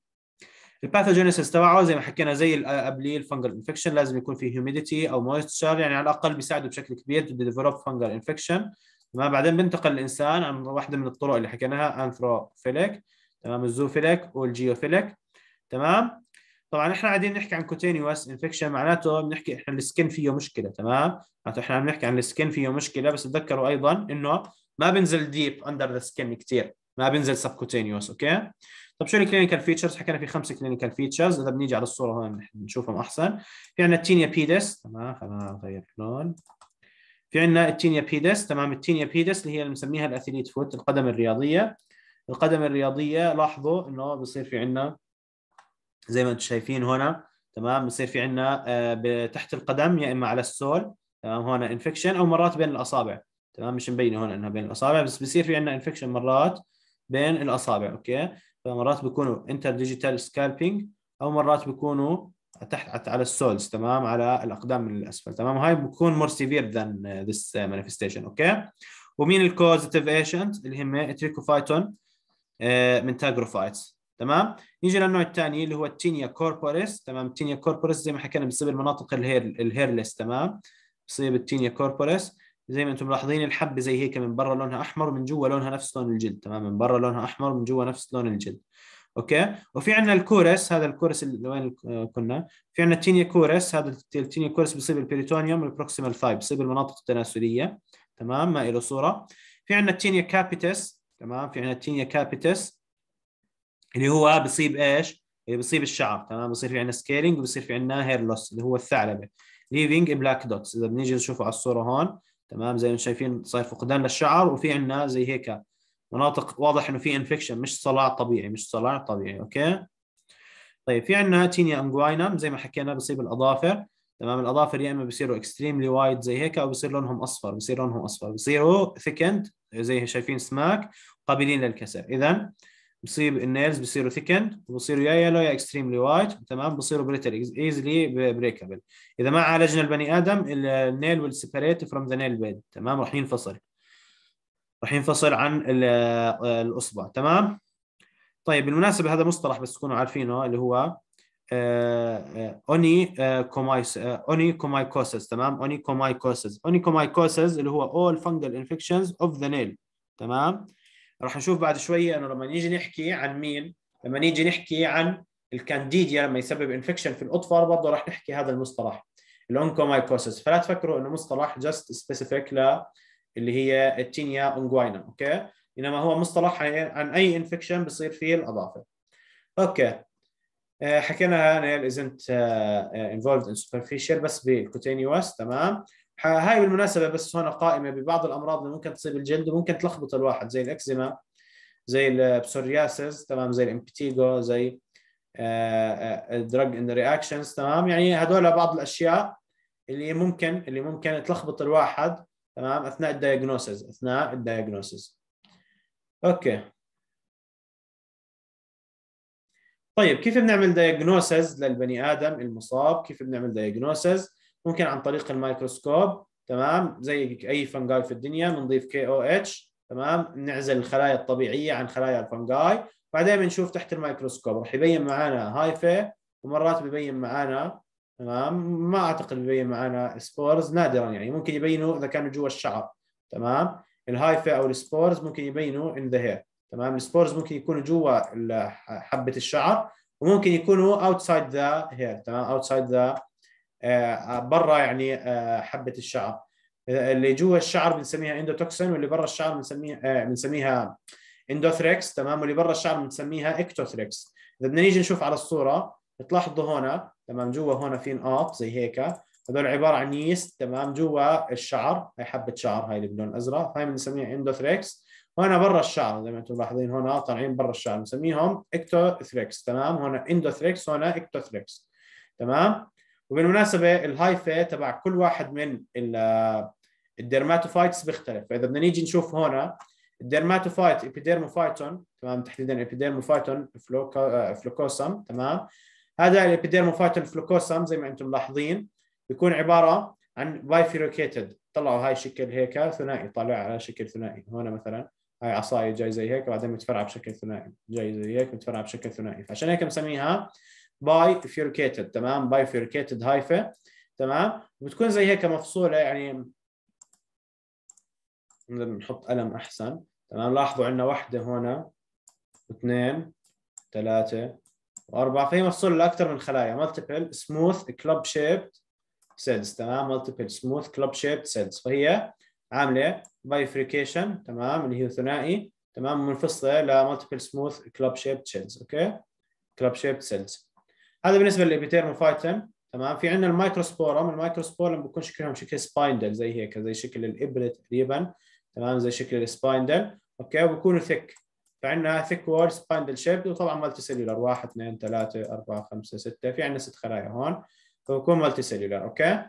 الباثوجينيسيس تبعه زي ما حكينا زي قبليه الفنجل انفكشن لازم يكون في هيوميديتي او مويستشر يعني على الاقل بيساعده بشكل كبير ديفلوب فنجل انفكشن تمام بعدين بينتقل الانسان عن واحده من الطرق اللي حكيناها انثروفيليك تمام الزوفيليك والجيوفيليك تمام طبعا احنا قاعدين نحكي عن كوتينيوس انفكشن معناته بنحكي احنا السكن فيه مشكله تمام معناته احنا عم نحكي عن السكن فيه مشكله بس تذكروا ايضا انه ما بنزل ديب اندر ذا سكن كثير ما بنزل كوتينيوس اوكي طب شو الكلينيكال فيتشرز حكينا في خمسه كلينيكال فيتشرز اذا بنيجي على الصوره هون بنشوفهم احسن في عندنا التينيا بيدس تمام خلينا نغير لون في عندنا التينيا بيدس تمام التينيا بيدس اللي هي اللي بنسميها الاثليت فوت القدم الرياضيه القدم الرياضيه لاحظوا انه بصير في عندنا زي ما انتم شايفين هنا تمام بصير في عندنا آه، تحت القدم يا اما على السول تمام هنا انفكشن او مرات بين الاصابع تمام مش مبينه هون انها بين الاصابع بس بصير في عندنا انفكشن مرات بين الاصابع اوكي فمرات بيكونوا انتر ديجيتال سكالبينج او مرات بيكونوا تحت على السولز تمام على الاقدام من الاسفل تمام وهي بتكون مور سيفير ذان ذس مانيفستيشن اوكي ومين الكوزيتيف ايشنت اللي هم تريكوفايتون آه، من تاجروفايتس تمام نيجي للنوع الثاني اللي هو التينيا كوربوريس تمام التينيا كوربوريس زي ما حكينا بتصيب المناطق الهير الهيرلس تمام بتصيب التينيا كوربوريس زي ما انتم ملاحظين الحبه زي هيك من برا لونها احمر ومن جوا لونها نفس لون الجلد تمام من برا لونها احمر ومن جوا نفس لون الجلد اوكي وفي عندنا الكورس هذا الكورس اللي وين آه، كنا في عندنا التينيا كورس هذا التينيا كورس بيصيب البيريتونيوم والبروكسيمال ثاي بيصيب المناطق التناسليه تمام ما له صوره في عندنا التينيا كابيتس تمام في عندنا التينيا كابيتس اللي هو بصيب ايش؟ بصيب الشعر تمام بصير في عندنا سكيلينج وبصير في عندنا هير لوس اللي هو الثعلبه ليفينج بلاك دوتس اذا بنيجي نشوفه على الصوره هون تمام زي ما شايفين صار فقدان للشعر وفي عندنا زي هيك مناطق واضح انه في انفكشن مش صلاع طبيعي مش صلاع طبيعي اوكي طيب في عندنا تينيا انجواينم زي ما حكينا بصيب الاظافر تمام الأظافر يا إما بصيروا اكستريملي وايد زي هيك أو بصير لونهم أصفر بصير لونهم أصفر بصيروا ثيكند زي شايفين سماك قابلين للكسر إذا بصير النيلز بصيروا ثيكند وبصيروا يا يلو يا اكستريملي وايت تمام بصيروا بريتل ايزلي بريكابل اذا ما عالجنا البني ادم النيل ويل سيبريت فروم ذا نيل بيد تمام راح ينفصل راح ينفصل عن آه، الاصبع تمام طيب بالمناسبه هذا مصطلح بس تكونوا عارفينه اللي هو اوني كومايس اوني كومايكوسس تمام اوني كومايكوسس اوني كومايكوسس اللي هو اول فنجل انفكشنز اوف ذا نيل تمام راح نشوف بعد شويه انه لما نيجي نحكي عن مين لما نيجي نحكي عن الكانديديا لما يسبب انفكشن في الاطفال برضه راح نحكي هذا المصطلح الانكومايكوسس فلا تفكروا انه مصطلح جاست سبيسيفيك ل اللي هي التينيا انجواينا اوكي انما هو مصطلح عن اي انفكشن بصير فيه الاظافر اوكي آه، حكينا هنا ازنت انفولد ان سوبرفيشال بس بالكوتينيوس تمام هاي بالمناسبه بس هون قائمه ببعض الامراض اللي ممكن تصيب الجلد وممكن تلخبط الواحد زي الاكزيما زي البسورياسيس آه، تمام زي الامبتيجو زي الدراج ان رياكشنز تمام يعني هذول بعض الاشياء اللي ممكن اللي ممكن تلخبط الواحد تمام اثناء الدايغنوسز اثناء الدايغنوسز اوكي طيب كيف بنعمل دايجنوسز للبني ادم المصاب كيف بنعمل دايجنوسز ممكن عن طريق الميكروسكوب تمام زي اي فنجاي في الدنيا بنضيف كي او اتش تمام نعزل الخلايا الطبيعيه عن خلايا الفنجاي بعدين بنشوف تحت الميكروسكوب راح يبين معانا هايفه ومرات ببين معانا تمام ما اعتقد ببين معانا سبورز نادرا يعني ممكن يبينوا اذا كانوا جوا الشعر تمام الهايفه او السبورز ممكن يبينوا ان ذا هير تمام السبورز ممكن يكونوا جوا حبه الشعر وممكن يكونوا اوتسايد ذا هير تمام اوتسايد ذا آه، برا يعني آه، حبه الشعر آه، اللي جوا الشعر بنسميها اندوتوكسين واللي برا الشعر بنسميها بنسميها اندوثريكس تمام واللي برا الشعر بنسميها اكتوثريكس اذا بدنا نيجي نشوف على الصوره بتلاحظوا هون تمام جوا هون في نقاط زي هيك هذول عباره عن ييست تمام جوا الشعر هي حبه شعر هاي اللي باللون الازرق هاي بنسميها اندوثريكس وهنا برا الشعر زي ما انتم ملاحظين هون طالعين برا الشعر بنسميهم اكتوثريكس تمام هون اندوثريكس هون اكتوثريكس تمام وبالمناسبه الهايفه تبع كل واحد من الديرماتوفايتس بيختلف فاذا بدنا نيجي نشوف هون الديرماتوفايت ابيديرموفايتون تمام تحديدا ابيديرموفايتون فلوكوسم تمام هذا الابيديرموفايتون فلوكوسم زي ما انتم ملاحظين بيكون عباره عن بايفيروكيتد طلعوا هاي شكل هيك ثنائي طالع على شكل ثنائي هون مثلا هاي عصاية جاي زي هيك وبعدين متفرعه بشكل ثنائي جاي زي هيك متفرعه بشكل ثنائي فعشان هيك مسميها باي فيركيتد تمام باي فيركيتد هايفا تمام وبتكون زي هيك مفصوله يعني نحط قلم احسن تمام لاحظوا عندنا واحده هنا واثنين ثلاثه واربعه فهي مفصوله لاكثر من خلايا مالتيبل سموث كلوب شيبت سيلز تمام مالتيبل سموث كلوب شيبت سيلز فهي عامله بايفريكيشن تمام اللي هي ثنائي تمام منفصله لمالتيبل سموث كلوب شيبت سيلز اوكي كلوب شيبت سيلز هذا بالنسبه للابيتيرمو فايتم تمام في عندنا المايكروسبورم المايكروسبورم بيكون شكلهم شكل سبايندل زي هيك زي شكل الابره تقريبا تمام زي شكل السبايندل اوكي وبكونوا ثيك فعندنا ثيك وول سبايندل شيب وطبعا مالتي سيلولر 1 2 3 4 5 6 في عندنا ست خلايا هون فبكون مالتي سيلولر اوكي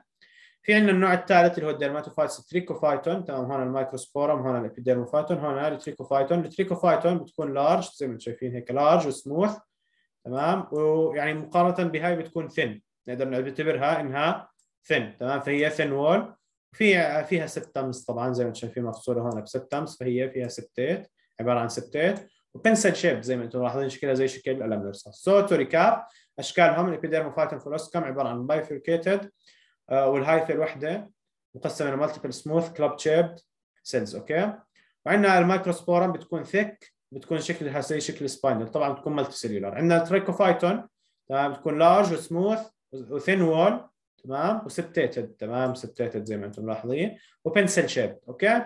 في عندنا النوع الثالث اللي هو الديرماتوفايتس تريكوفايتون تمام هون المايكروسبورم هون الابيديرموفايتون هون التريكوفايتون التريكوفايتون بتكون لارج زي ما انتم شايفين هيك لارج وسموث تمام ويعني مقارنه بهاي بتكون ثن نقدر نعتبرها انها ثن تمام فهي ثن وول في فيها سبتمز طبعا زي ما انتم شايفين مفصوله هون بسبتمز فهي فيها سبتات عباره عن سبتات وبنسل شيب زي ما انتم ملاحظين شكلها زي شكل القلم الرصاص سو تو ريكاب اشكالهم الابيديرم فايتم فلوسكم عباره عن بايفركيتد آه، والهايفر الوحده مقسمه لمالتيبل سموث كلوب شيبد سيلز اوكي وعندنا المايكروسبورم بتكون ثيك بتكون شكلها زي شكل سباينل طبعا بتكون مالتي سيلولار عندنا تريكوفايتون تمام بتكون لارج وسموث وثين وول تمام وستيتد تمام ستيتد زي ما انتم ملاحظين وبنسل شيب اوكي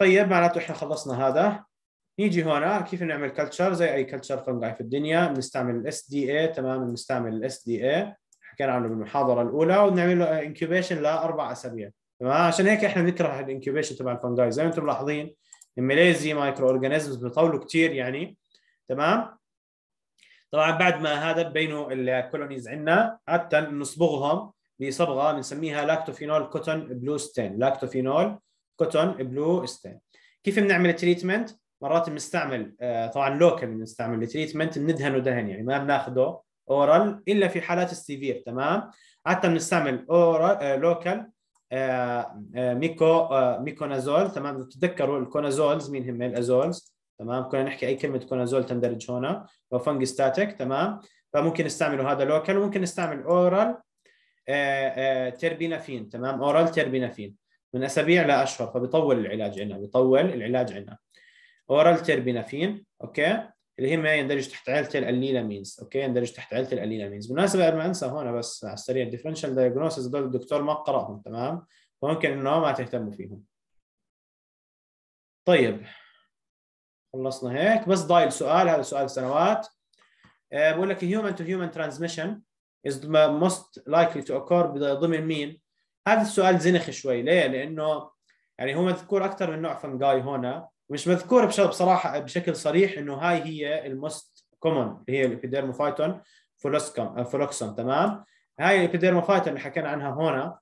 طيب معناته احنا خلصنا هذا نيجي هنا آه، كيف نعمل كلتشر زي اي كلتشر فنجاي في الدنيا بنستعمل الاس دي اي تمام بنستعمل الاس دي اي حكينا عنه بالمحاضره الاولى وبنعمل له انكيوبيشن لاربع اسابيع تمام عشان هيك احنا بنكره الانكيوبيشن تبع الفنجاي زي ما انتم ملاحظين الميليزي مايكرو اورجانيزمز بيطولوا كثير يعني تمام طبعا بعد ما هذا بينوا الكولونيز عندنا عاده نصبغهم بصبغه بنسميها لاكتوفينول كوتون بلو ستين لاكتوفينول كوتون بلو ستين كيف بنعمل تريتمنت مرات بنستعمل آه، طبعا لوكال بنستعمل التريتمنت بندهنه دهن يعني ما بناخده اورال الا في حالات السيفير تمام حتى بنستعمل اورال آه، لوكال آه، آه، ميكو آه، ميكونازول تمام تتذكروا الكونازولز مين هم الازولز تمام كنا نحكي اي كلمه كونازول تندرج هنا وفنج ستاتيك تمام فممكن نستعمله هذا لوكال وممكن نستعمل اورال تربينافين تمام اورال تربينافين من اسابيع لاشهر فبيطول العلاج عندنا بيطول العلاج عندنا اورال تربينافين اوكي اللي هي ما يندرج تحت عائله الاليلامينز اوكي يندرج تحت عائله الاليلامينز بالمناسبه قبل ما انسى هون بس على السريع الديفرنشال دايجنوسز هذول الدكتور ما قراهم تمام فممكن انه ما تهتموا فيهم طيب خلصنا هيك بس ضايل سؤال هذا سؤال سنوات آه، بقول لك هيومن تو هيومن ترانزميشن از موست لايكلي تو اوكور ضمن مين؟ هذا السؤال زنخ شوي ليه؟ لانه يعني هو مذكور اكثر من نوع فنجاي هنا مش مذكور بصراحه بشكل صريح انه هاي هي المست كومن اللي هي الابيديرموفايتون فولوسكم آه، فلوكسون تمام هاي الابيديرموفايتون اللي حكينا عنها هون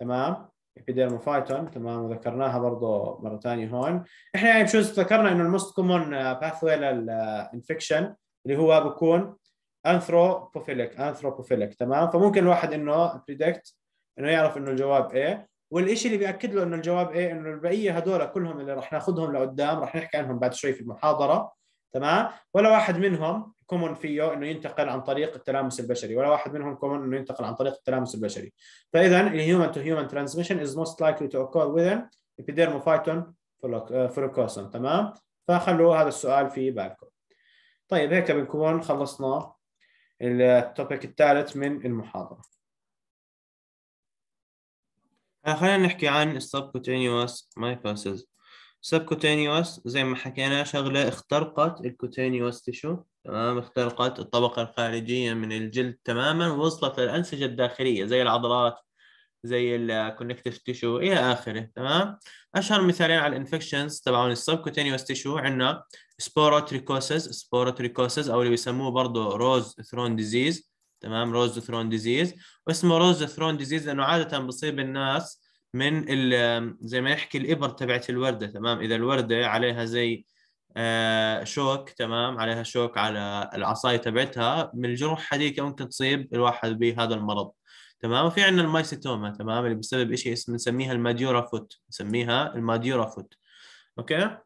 تمام ابيديرموفايتون تمام وذكرناها برضه مره ثانيه هون احنا يعني بشو ذكرنا انه الموست كومن باثوي للانفكشن اللي هو بكون انثروبوفيليك انثروبوفيليك تمام فممكن الواحد انه بريدكت انه يعرف انه الجواب ايه والشيء اللي بياكد له انه الجواب ايه انه البقيه هذول كلهم اللي رح ناخذهم لقدام رح نحكي عنهم بعد شوي في المحاضره تمام ولا واحد منهم كومن فيه انه ينتقل عن طريق التلامس البشري ولا واحد منهم كومن انه ينتقل عن طريق التلامس البشري فاذا الهيومن تو هيومن ترانسميشن از موست لايكلي تو occur within epidermophyton فلوكوسن آه، تمام فخلوا هذا السؤال في بالكم طيب هيك بنكون خلصنا التوبيك الثالث من المحاضره آه، خلينا نحكي عن subcutaneous mycosis subcutaneous زي ما حكينا شغلة اخترقت الكوتينيوس تشو تمام اخترقت الطبقة الخارجية من الجلد تماما ووصلت للأنسجة الداخلية زي العضلات زي الكونكتيف تيشو الى اخره تمام اشهر مثالين على الانفكشنز تبعون السبكوتينيوس تيشو عندنا سبوروتريكوسز سبوروتريكوسز او اللي بيسموه برضه روز ثرون ديزيز تمام روز ثرون ديزيز واسمه روز ثرون ديزيز لانه عاده بصيب الناس من زي ما يحكي الابر تبعت الورده تمام اذا الورده عليها زي آه شوك تمام عليها شوك على العصاية تبعتها من الجروح هذيك ممكن تصيب الواحد بهذا المرض تمام وفي عندنا المايسيتوما تمام اللي بسبب شيء اسمه نسميها الماديورا فوت نسميها الماديورا فوت اوكي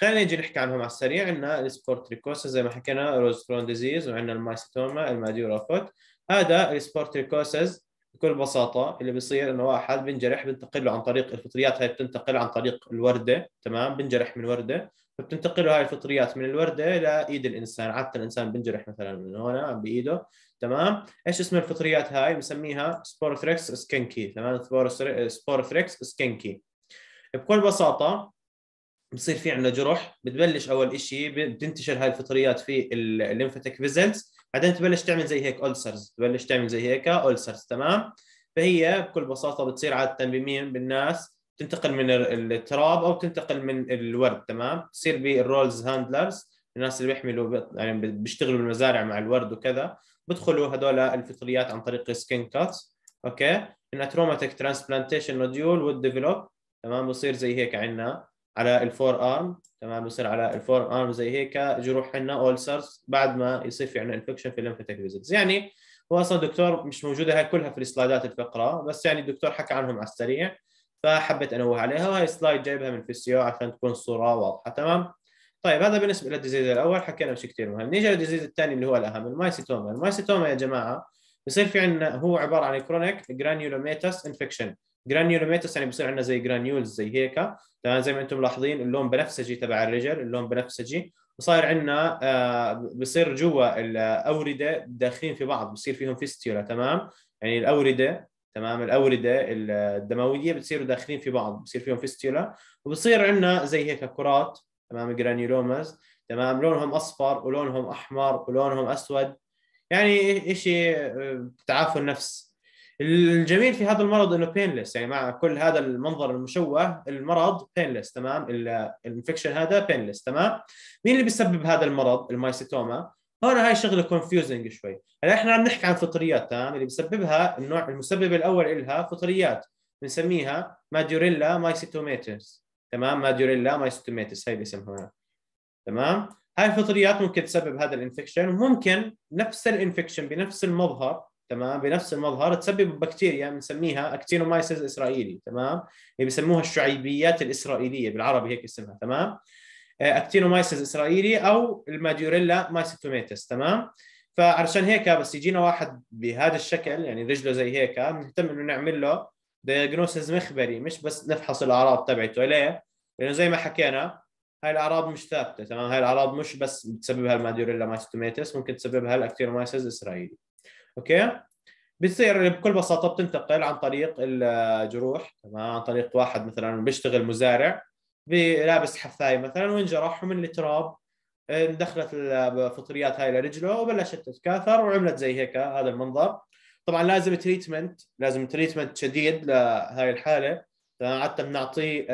خلينا نجي نحكي عنهم على السريع عندنا ريكوسا زي ما حكينا روز كرون ديزيز وعندنا المايستوما الماديورا فوت هذا السبورتريكوسز بكل بساطة اللي بيصير انه واحد بينجرح بينتقل له عن طريق الفطريات هاي بتنتقل عن طريق الوردة تمام بينجرح من وردة فبتنتقل له هاي الفطريات من الوردة لإيد الإنسان عادة الإنسان بينجرح مثلا من هنا آه، بإيده تمام ايش اسم الفطريات هاي بنسميها سبورثريكس سكنكي تمام سبورثريكس سكنكي بكل بساطة بصير في عندنا جرح بتبلش اول شيء بتنتشر هاي الفطريات في الليمفاتيك فيزلز بعدين تبلش تعمل زي هيك اولسرز تبلش تعمل زي هيك اولسرز تمام فهي بكل بساطه بتصير عاده بمين بالناس تنتقل من التراب او تنتقل من الورد تمام بتصير بالرولز هاندلرز الناس اللي بيحملوا يعني بيشتغلوا بالمزارع مع الورد وكذا بدخلوا هذول الفطريات عن طريق السكين كات اوكي ان اتروماتيك ترانسبلانتيشن نوديول وود ديفلوب تمام بصير زي هيك عندنا على الفور ارم تمام بصير على الفور ارم زي هيك جروح عندنا اولسرز بعد ما يصير في عندنا انفكشن في الليمفاتيك فيزلز يعني هو اصلا دكتور مش موجوده هاي كلها في السلايدات الفقره بس يعني الدكتور حكى عنهم على السريع فحبيت انوه عليها وهي السلايد جايبها من فيسيو عشان تكون الصوره واضحه تمام طيب هذا بالنسبه للديزيز الاول حكينا بشيء كثير مهم نيجي للديزيز الثاني اللي هو الاهم المايسيتوما المايسيتوما يا جماعه بصير في عندنا هو عباره عن كرونيك جرانيولوميتاس انفكشن جرانيولوميتوس يعني بصير عندنا زي جرانيولز زي هيك تمام زي ما انتم ملاحظين اللون بنفسجي تبع الرجل اللون بنفسجي وصاير عندنا آه، بصير جوا الاورده داخلين في بعض بصير فيهم فيستيولا تمام يعني الاورده تمام الاورده الدمويه بتصيروا داخلين في بعض بصير فيهم فيستيولا وبصير عندنا زي هيك كرات تمام جرانيولوماز تمام لونهم اصفر ولونهم احمر ولونهم اسود يعني شيء آه، تعافى النفس الجميل في هذا المرض انه بينلس يعني مع كل هذا المنظر المشوه المرض بينلس تمام الانفكشن هذا بينلس تمام مين اللي بيسبب هذا المرض المايسيتوما هون هاي شغله كونفيوزنج شوي هلا احنا عم نحكي عن فطريات تمام اللي بسببها النوع المسبب الاول لها فطريات بنسميها ماديوريلا مايسيتوميتس تمام ماديوريلا مايسيتوميتس هي باسمها تمام هاي الفطريات ممكن تسبب هذا الانفكشن وممكن نفس الانفكشن بنفس المظهر تمام بنفس المظهر تسبب بكتيريا بنسميها اكتينومايسيس اسرائيلي تمام اللي بسموها الشعيبيات الاسرائيليه بالعربي هيك اسمها تمام آه، اكتينومايسيس اسرائيلي او الماديوريلا مايسيتوميتس تمام فعشان هيك بس يجينا واحد بهذا الشكل يعني رجله زي هيك بنهتم انه نعمل له دياجنوسيس مخبري مش بس نفحص الاعراض تبعته ليه؟ لانه زي ما حكينا هاي الاعراض مش ثابته تمام هاي الاعراض مش بس بتسببها الماديوريلا مايسيتوميتس ممكن تسببها الاكتينومايسيس اسرائيلي اوكي بتصير بكل بساطه بتنتقل عن طريق الجروح تمام عن طريق واحد مثلا بيشتغل مزارع لابس حفايه مثلا وانجرح ومن التراب آه، دخلت الفطريات هاي لرجله وبلشت تتكاثر وعملت زي هيك هذا المنظر طبعا لازم تريتمنت لازم تريتمنت شديد لهاي الحاله حتى بنعطيه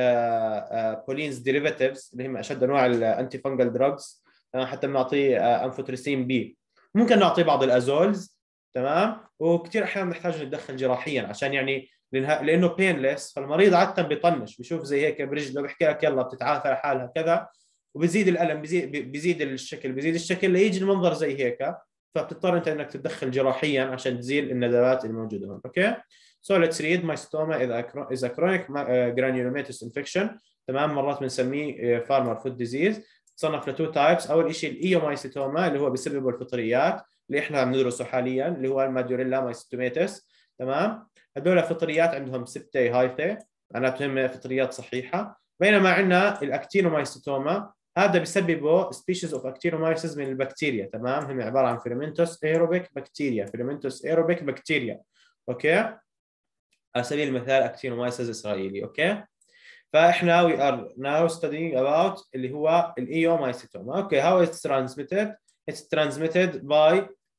بولينز ديريفاتيفز اللي هم اشد انواع الانتي فانجل دراجز حتى بنعطيه آه، انفوتريسين بي ممكن نعطيه بعض الازولز تمام وكثير احيانا بنحتاج نتدخل جراحيا عشان يعني لانه بينلس فالمريض عاده بيطنش بشوف زي هيك برجله بحكي لك يلا بتتعافى لحالها كذا وبزيد الالم بزيد بزيد الشكل بزيد الشكل ليجي المنظر زي هيك فبتضطر انت انك تتدخل جراحيا عشان تزيل الندبات الموجوده هون اوكي سو ليتس ريد مايستوما از كرونيك جرانيولوميتس انفكشن تمام مرات بنسميه فارمر فود ديزيز تصنف لتو تايبس اول شيء الايومايستوما اللي هو بسببه الفطريات اللي احنا بندرسه حاليا اللي هو الماديوريلا مايستوميتس تمام هدول فطريات عندهم سته هايفه هم فطريات صحيحه بينما عندنا الاكتينومايستوما هذا بسببه سبيشيز اوف اكتينومايسز من البكتيريا تمام هم عباره عن فيرمنتوس ايروبيك بكتيريا فيرمنتوس ايروبيك بكتيريا اوكي على سبيل المثال اكتينومايسز اسرائيلي اوكي فاحنا وي ار ناو studying اباوت اللي هو الايومايستوما e اوكي هاو اتس ترانسميتد it's transmitted by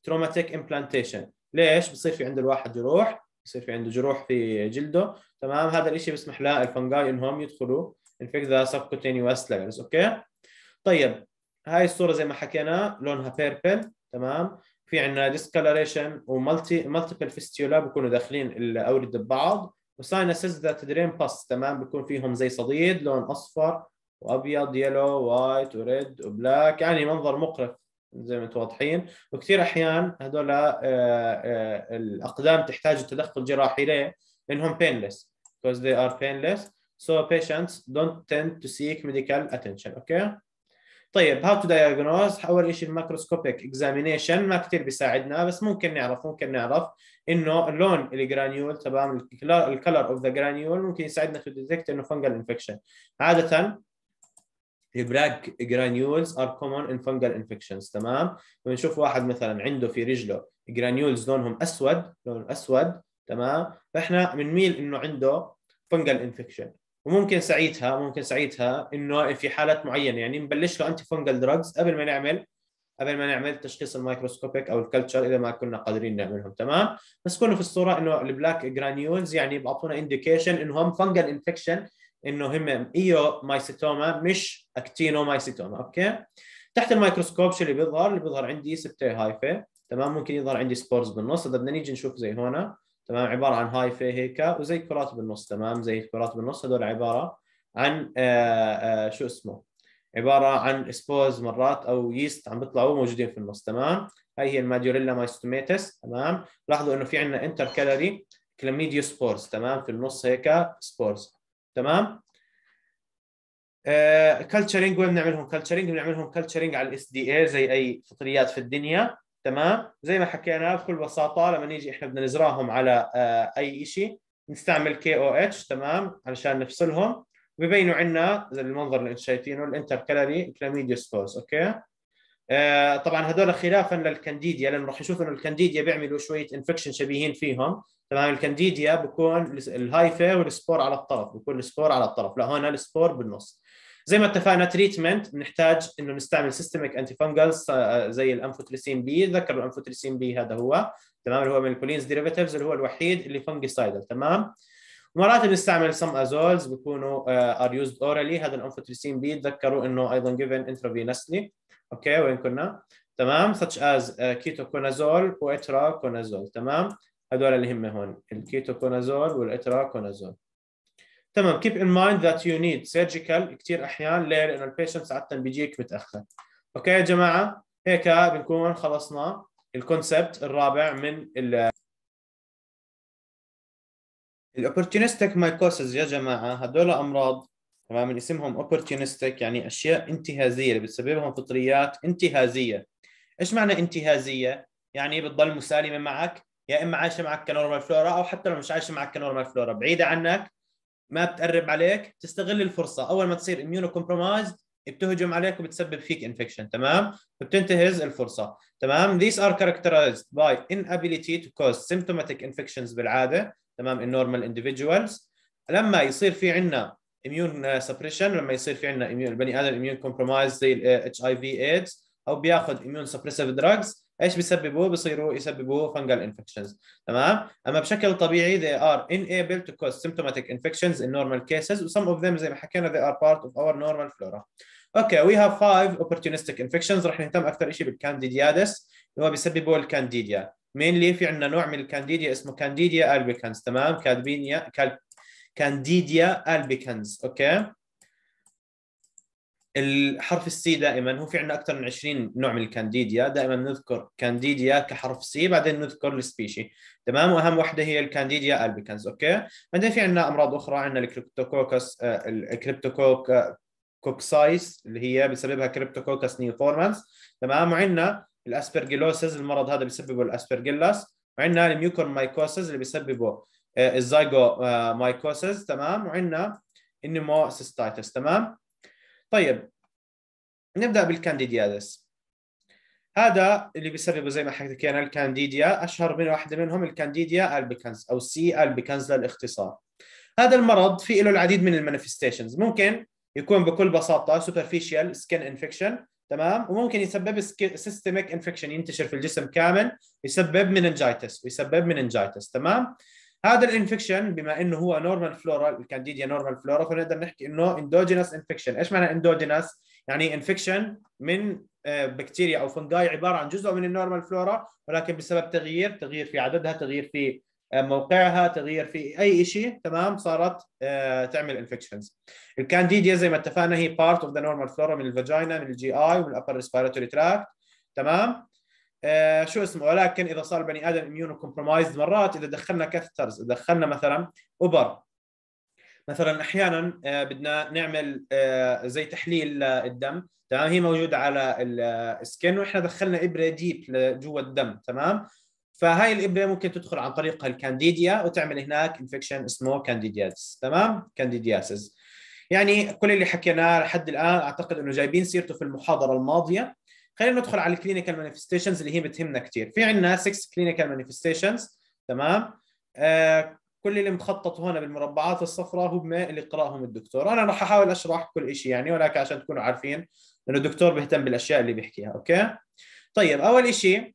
traumatic implantation ليش بصير في عند الواحد جروح بصير في عنده جروح في جلده تمام هذا الشيء بيسمح للفنجاي انهم يدخلوا infect the subcutaneous layers اوكي طيب هاي الصوره زي ما حكينا لونها بيربل تمام في عندنا discoloration ومالتي multiple فيستيولا بيكونوا داخلين الاورده ببعض وساينسز ذات درين باس تمام بيكون فيهم زي صديد لون اصفر وابيض يلو وايت وريد وبلاك يعني منظر مقرف زي ما انتم واضحين وكثير احيان هذول آه، آه، الاقدام تحتاج التدخل جراحي ليه؟ لانهم painless because they are painless so patients don't tend to seek medical attention اوكي okay? طيب هاو تو diagnose اول شيء الميكروسكوبيك اكزامينيشن ما كثير بيساعدنا بس ممكن نعرف ممكن نعرف انه لون الجرانيول تمام الكلر اوف ذا جرانيول ممكن يساعدنا تو ديتكت انه فنجل انفكشن عاده black جرانيولز ار كومون ان فنجل انفكشنز تمام بنشوف واحد مثلا عنده في رجله جرانيولز لونهم اسود لون اسود تمام فاحنا بنميل انه عنده فنجل انفكشن وممكن ساعتها ممكن ساعتها انه في حالات معينه يعني نبلش له انتي فنجل دراجز قبل ما نعمل قبل ما نعمل تشخيص الميكروسكوبيك او الكلتشر اذا ما كنا قادرين نعملهم تمام بس كونوا في الصوره انه البلاك جرانيولز يعني بيعطونا انديكيشن انهم فنجل انفكشن انه هم ايو مايسيتوما مش اكتينو مايسيتوما اوكي تحت الميكروسكوب شو اللي بيظهر اللي بيظهر عندي سبتي هايفا تمام ممكن يظهر عندي سبورز بالنص اذا بدنا نيجي نشوف زي هون تمام عباره عن هايفا هيك وزي كرات بالنص تمام زي الكرات بالنص هذول عباره عن آآ آه، آآ آه، شو اسمه عباره عن سبورز مرات او ييست عم بيطلعوا موجودين في النص تمام هاي هي الماديوريلا مايستوميتس تمام لاحظوا انه في عندنا انتر كالوري كلاميديو سبورز تمام في النص هيك سبورز تمام كلتشرنج آه، وين بنعملهم كلتشرنج بنعملهم كلتشرنج على الاس دي اي زي اي فطريات في الدنيا تمام زي ما حكينا بكل بساطه لما نيجي احنا بدنا نزراهم على آه، اي شيء نستعمل كي او اتش تمام علشان نفصلهم ببينوا عندنا زي المنظر اللي انتم شايفينه الانتر كالري كلاميديا اوكي آه، طبعا هذول خلافا للكانديديا لانه راح نشوف انه الكانديديا بيعملوا شويه انفكشن شبيهين فيهم تمام الكانديديا بكون الهايفا والسبور على الطرف بكون السبور على الطرف لا هون السبور بالنص زي ما اتفقنا تريتمنت بنحتاج انه نستعمل سيستميك انتي فانجلز زي الانفوتريسين بي ذكر الانفوتريسين بي هذا هو تمام اللي هو من الكولينز ديريفيتيفز اللي هو الوحيد اللي فنجيسايدال تمام ومرات بنستعمل سم ازولز بيكونوا ار يوزد اورالي هذا الانفوتريسين بي تذكروا انه ايضا جيفن انترافينسلي اوكي وين كنا تمام such as كيتوكونازول آه، واتراكونازول تمام هذول اللي هم هون الكيتوكونازول والاتراكونازول تمام keep in mind that you need surgical كثير احيان ليه؟ لانه البيشنت عاده بيجيك متاخر اوكي يا جماعه هيك بنكون خلصنا الكونسبت الرابع من ال الاوبورتونستيك مايكوسز يا جماعه هذول امراض تمام من اسمهم اوبورتونستيك يعني اشياء انتهازيه اللي بتسببهم فطريات انتهازيه ايش معنى انتهازيه يعني بتضل مسالمه معك يا اما عايشه معك كنورمال فلورا او حتى لو مش عايشه معك كنورمال فلورا بعيده عنك ما بتقرب عليك تستغل الفرصه اول ما تصير اميونو كومبرومايزد بتهجم عليك وبتسبب فيك انفكشن تمام فبتنتهز الفرصه تمام these are characterized by inability to cause symptomatic infections بالعاده تمام النورمال individuals لما يصير في عندنا اميون سبريشن لما يصير في عندنا البني ادم اميون كومبرومايز زي الاتش اي في ايدز او بياخذ اميون سبريسيف دراجز ايش بيسببوا؟ بصيروا يسببوا فنجل انفكشنز تمام؟ اما بشكل طبيعي they are unable to cause symptomatic infections in normal cases and some of them زي ما حكينا they are part of our normal flora. اوكي وي هاف فايف opportunistic infections رح نهتم اكثر شيء بالكانديديادس اللي هو بيسببوا الكانديديا. مينلي في عندنا نوع من الكانديديا اسمه كانديديا البيكنز تمام؟ كادبينيا كال... كانديديا البيكنز اوكي؟ الحرف السي دائما هو في عندنا اكثر من 20 نوع من الكانديديا دائما نذكر كانديديا كحرف سي بعدين نذكر السبيشي تمام واهم واحده هي الكانديديا البيكنز اوكي بعدين في عندنا امراض اخرى عندنا الكريبتوكوكس آه، الكريبتوكوك كوكسايس اللي هي بسببها كريبتوكوكس نيوفورمانس تمام وعندنا الاسبرجيلوسيس المرض هذا بسببه الاسبرجيلاس وعندنا الميوكون مايكوسيس اللي بسببه آه، الزايجو مايكوسيس تمام وعندنا سيستايتس تمام طيب نبدا بالكانديدياس هذا اللي بيسببه زي ما حكينا الكانديديا اشهر من واحده منهم الكانديديا البيكنز او سي البيكنز للاختصار هذا المرض في له العديد من المانيفستيشنز ممكن يكون بكل بساطه سوبرفيشال سكين انفكشن تمام وممكن يسبب سيستميك انفكشن ينتشر في الجسم كامل يسبب مننجايتس ويسبب مننجايتس تمام هذا الانفكشن بما انه هو نورمال فلورا الكانديديا نورمال فلورا فنقدر نحكي انه اندوجينس انفكشن ايش معنى اندوجينس يعني انفكشن من بكتيريا آه، او فنجاي عباره عن جزء من النورمال فلورا ولكن بسبب تغيير تغيير في عددها تغيير في آه، موقعها تغيير في اي شيء تمام صارت آه، تعمل انفكشنز الكانديديا زي ما اتفقنا هي بارت اوف ذا نورمال فلورا من الفاجينا من الجي اي ومن الابر ريسبيراتوري تراكت تمام آه، شو اسمه ولكن اذا صار البني ادم اميونو كومبرومايز مرات اذا دخلنا كاثترز دخلنا مثلا اوبر مثلا احيانا آه، بدنا نعمل آه، زي تحليل للدم تمام هي موجوده على السكن واحنا دخلنا ابره ديب جوا الدم تمام فهاي الابره ممكن تدخل عن طريق الكانديديا وتعمل هناك انفكشن اسمه كانديدياس تمام كانديدياسز يعني كل اللي حكيناه لحد الان اعتقد انه جايبين سيرته في المحاضره الماضيه خلينا ندخل على الكلينيكال مانيفستيشنز اللي هي بتهمنا كثير في عندنا 6 كلينيكال مانيفستيشنز تمام آه كل اللي مخطط هون بالمربعات الصفراء هو اللي قراهم الدكتور انا راح احاول اشرح كل شيء يعني ولكن عشان تكونوا عارفين انه الدكتور بيهتم بالاشياء اللي بيحكيها اوكي طيب اول شيء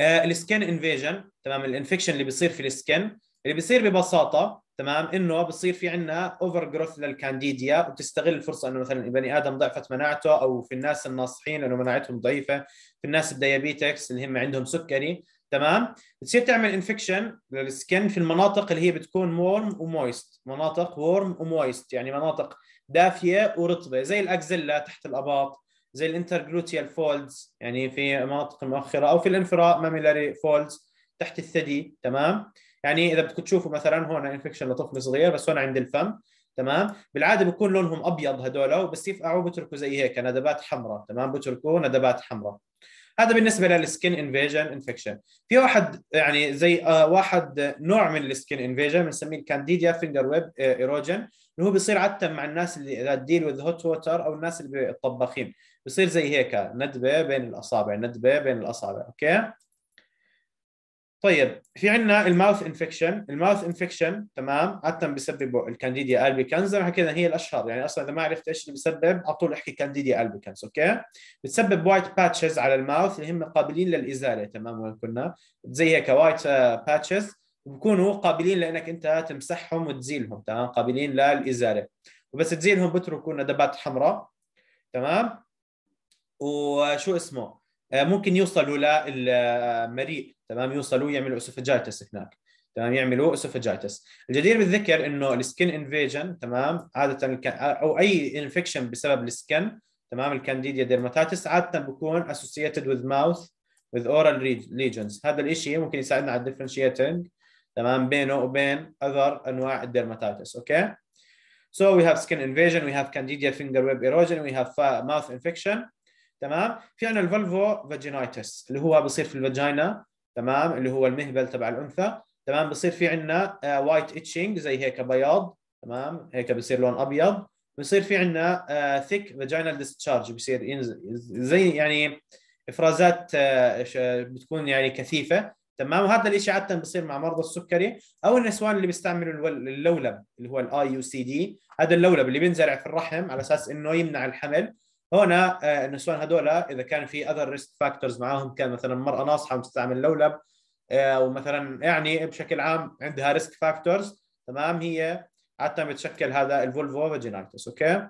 السكن انفيجن تمام الانفكشن اللي بيصير في السكن اللي بيصير ببساطه تمام انه بصير في عندنا اوفر جروث للكانديديا وبتستغل الفرصه انه مثلا البني ادم ضعفت مناعته او في الناس الناصحين انه مناعتهم ضعيفه في الناس الديابيتكس اللي هم عندهم سكري تمام بتصير تعمل انفكشن للسكن في المناطق اللي هي بتكون وورم ومويست مناطق وورم ومويست يعني مناطق دافيه ورطبه زي الاكزيلا تحت الاباط زي الانترجلوتيال فولدز يعني في مناطق المؤخره او في الانفراء ماميلاري فولدز تحت الثدي تمام يعني اذا بدكم تشوفوا مثلا هون انفكشن لطفل صغير بس هون عند الفم تمام بالعاده بيكون لونهم ابيض هدول وبس يفقعوا بتركوا زي هيك ندبات حمراء تمام بتركوا ندبات حمراء هذا بالنسبه للسكن انفيجن انفكشن في واحد يعني زي آه، واحد نوع من السكن انفيجن بنسميه الكانديديا فينجر ويب ايروجن اللي هو بيصير عاده مع الناس اللي تديل وذ هوت ووتر او الناس اللي الطباخين بيصير زي هيك ندبه بين الاصابع ندبه بين الاصابع اوكي طيب في عندنا الماوث انفكشن الماوث انفكشن تمام عاده بسببه الكانديديا البيكانز زي ما حكينا هي الاشهر يعني اصلا اذا ما عرفت ايش اللي بسبب على طول احكي كانديديا البيكانز اوكي بتسبب وايت باتشز على الماوث اللي هم قابلين للازاله تمام وين كنا زي هيك وايت باتشز بكونوا قابلين لانك انت تمسحهم وتزيلهم تمام قابلين للازاله وبس تزيلهم بتركوا ندبات حمراء تمام وشو اسمه آه، ممكن يوصلوا للمريء تمام يوصلوا يعملوا اسوفاجايتس هناك تمام يعملوا اسوفاجايتس الجدير بالذكر انه السكن انفيجن تمام عاده او اي انفكشن بسبب السكن تمام الكانديديا ديرماتاتس عاده بكون اسوسييتد وذ ماوث وذ اورال ليجنز هذا الشيء ممكن يساعدنا على الديفرنشيتنج تمام بينه وبين اذر انواع الديرماتاتس اوكي so we have skin invasion we have candida finger web erosion we have mouth infection تمام في عندنا الفالفو فاجينايتس اللي هو بصير في الفاجينا تمام اللي هو المهبل تبع الانثى تمام بصير في عندنا وايت اتشنج زي هيك بياض تمام هيك بصير لون ابيض بصير في عندنا ثيك فاجينال ديستشارج بصير ينزل زي يعني افرازات آه، بتكون يعني كثيفه تمام وهذا الشيء عاده بصير مع مرضى السكري او النسوان اللي بيستعملوا اللولب اللي هو الاي يو سي دي هذا اللولب اللي بينزرع في الرحم على اساس انه يمنع الحمل هنا النسوان آه، هذول اذا كان في اذر ريسك فاكتورز معاهم كان مثلا مراه ناصحه مستعمل لولب آه، ومثلا يعني بشكل عام عندها ريسك فاكتورز تمام هي عاده بتشكل هذا الفولفو فاجينايتس اوكي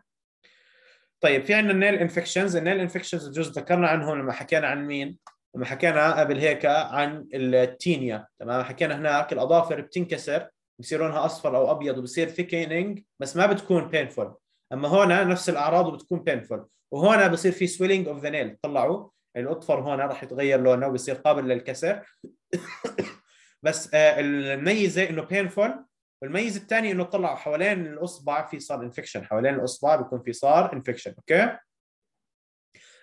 طيب في عندنا النيل انفكشنز النيل انفكشنز بجوز ذكرنا عنهم لما حكينا عن مين لما حكينا قبل هيك عن التينيا تمام حكينا هناك الاظافر بتنكسر بصير لونها اصفر او ابيض وبصير ثيكينينج بس ما بتكون بينفول اما هون نفس الاعراض وبتكون بينفول وهنا بصير في سويلينج اوف ذا نيل طلعوا يعني الاطفر هنا راح يتغير لونه وبصير قابل للكسر بس آه، الميزه انه بينفول والميزه الثانيه انه طلعوا حوالين الاصبع في صار انفكشن حوالين الاصبع بيكون في صار انفكشن اوكي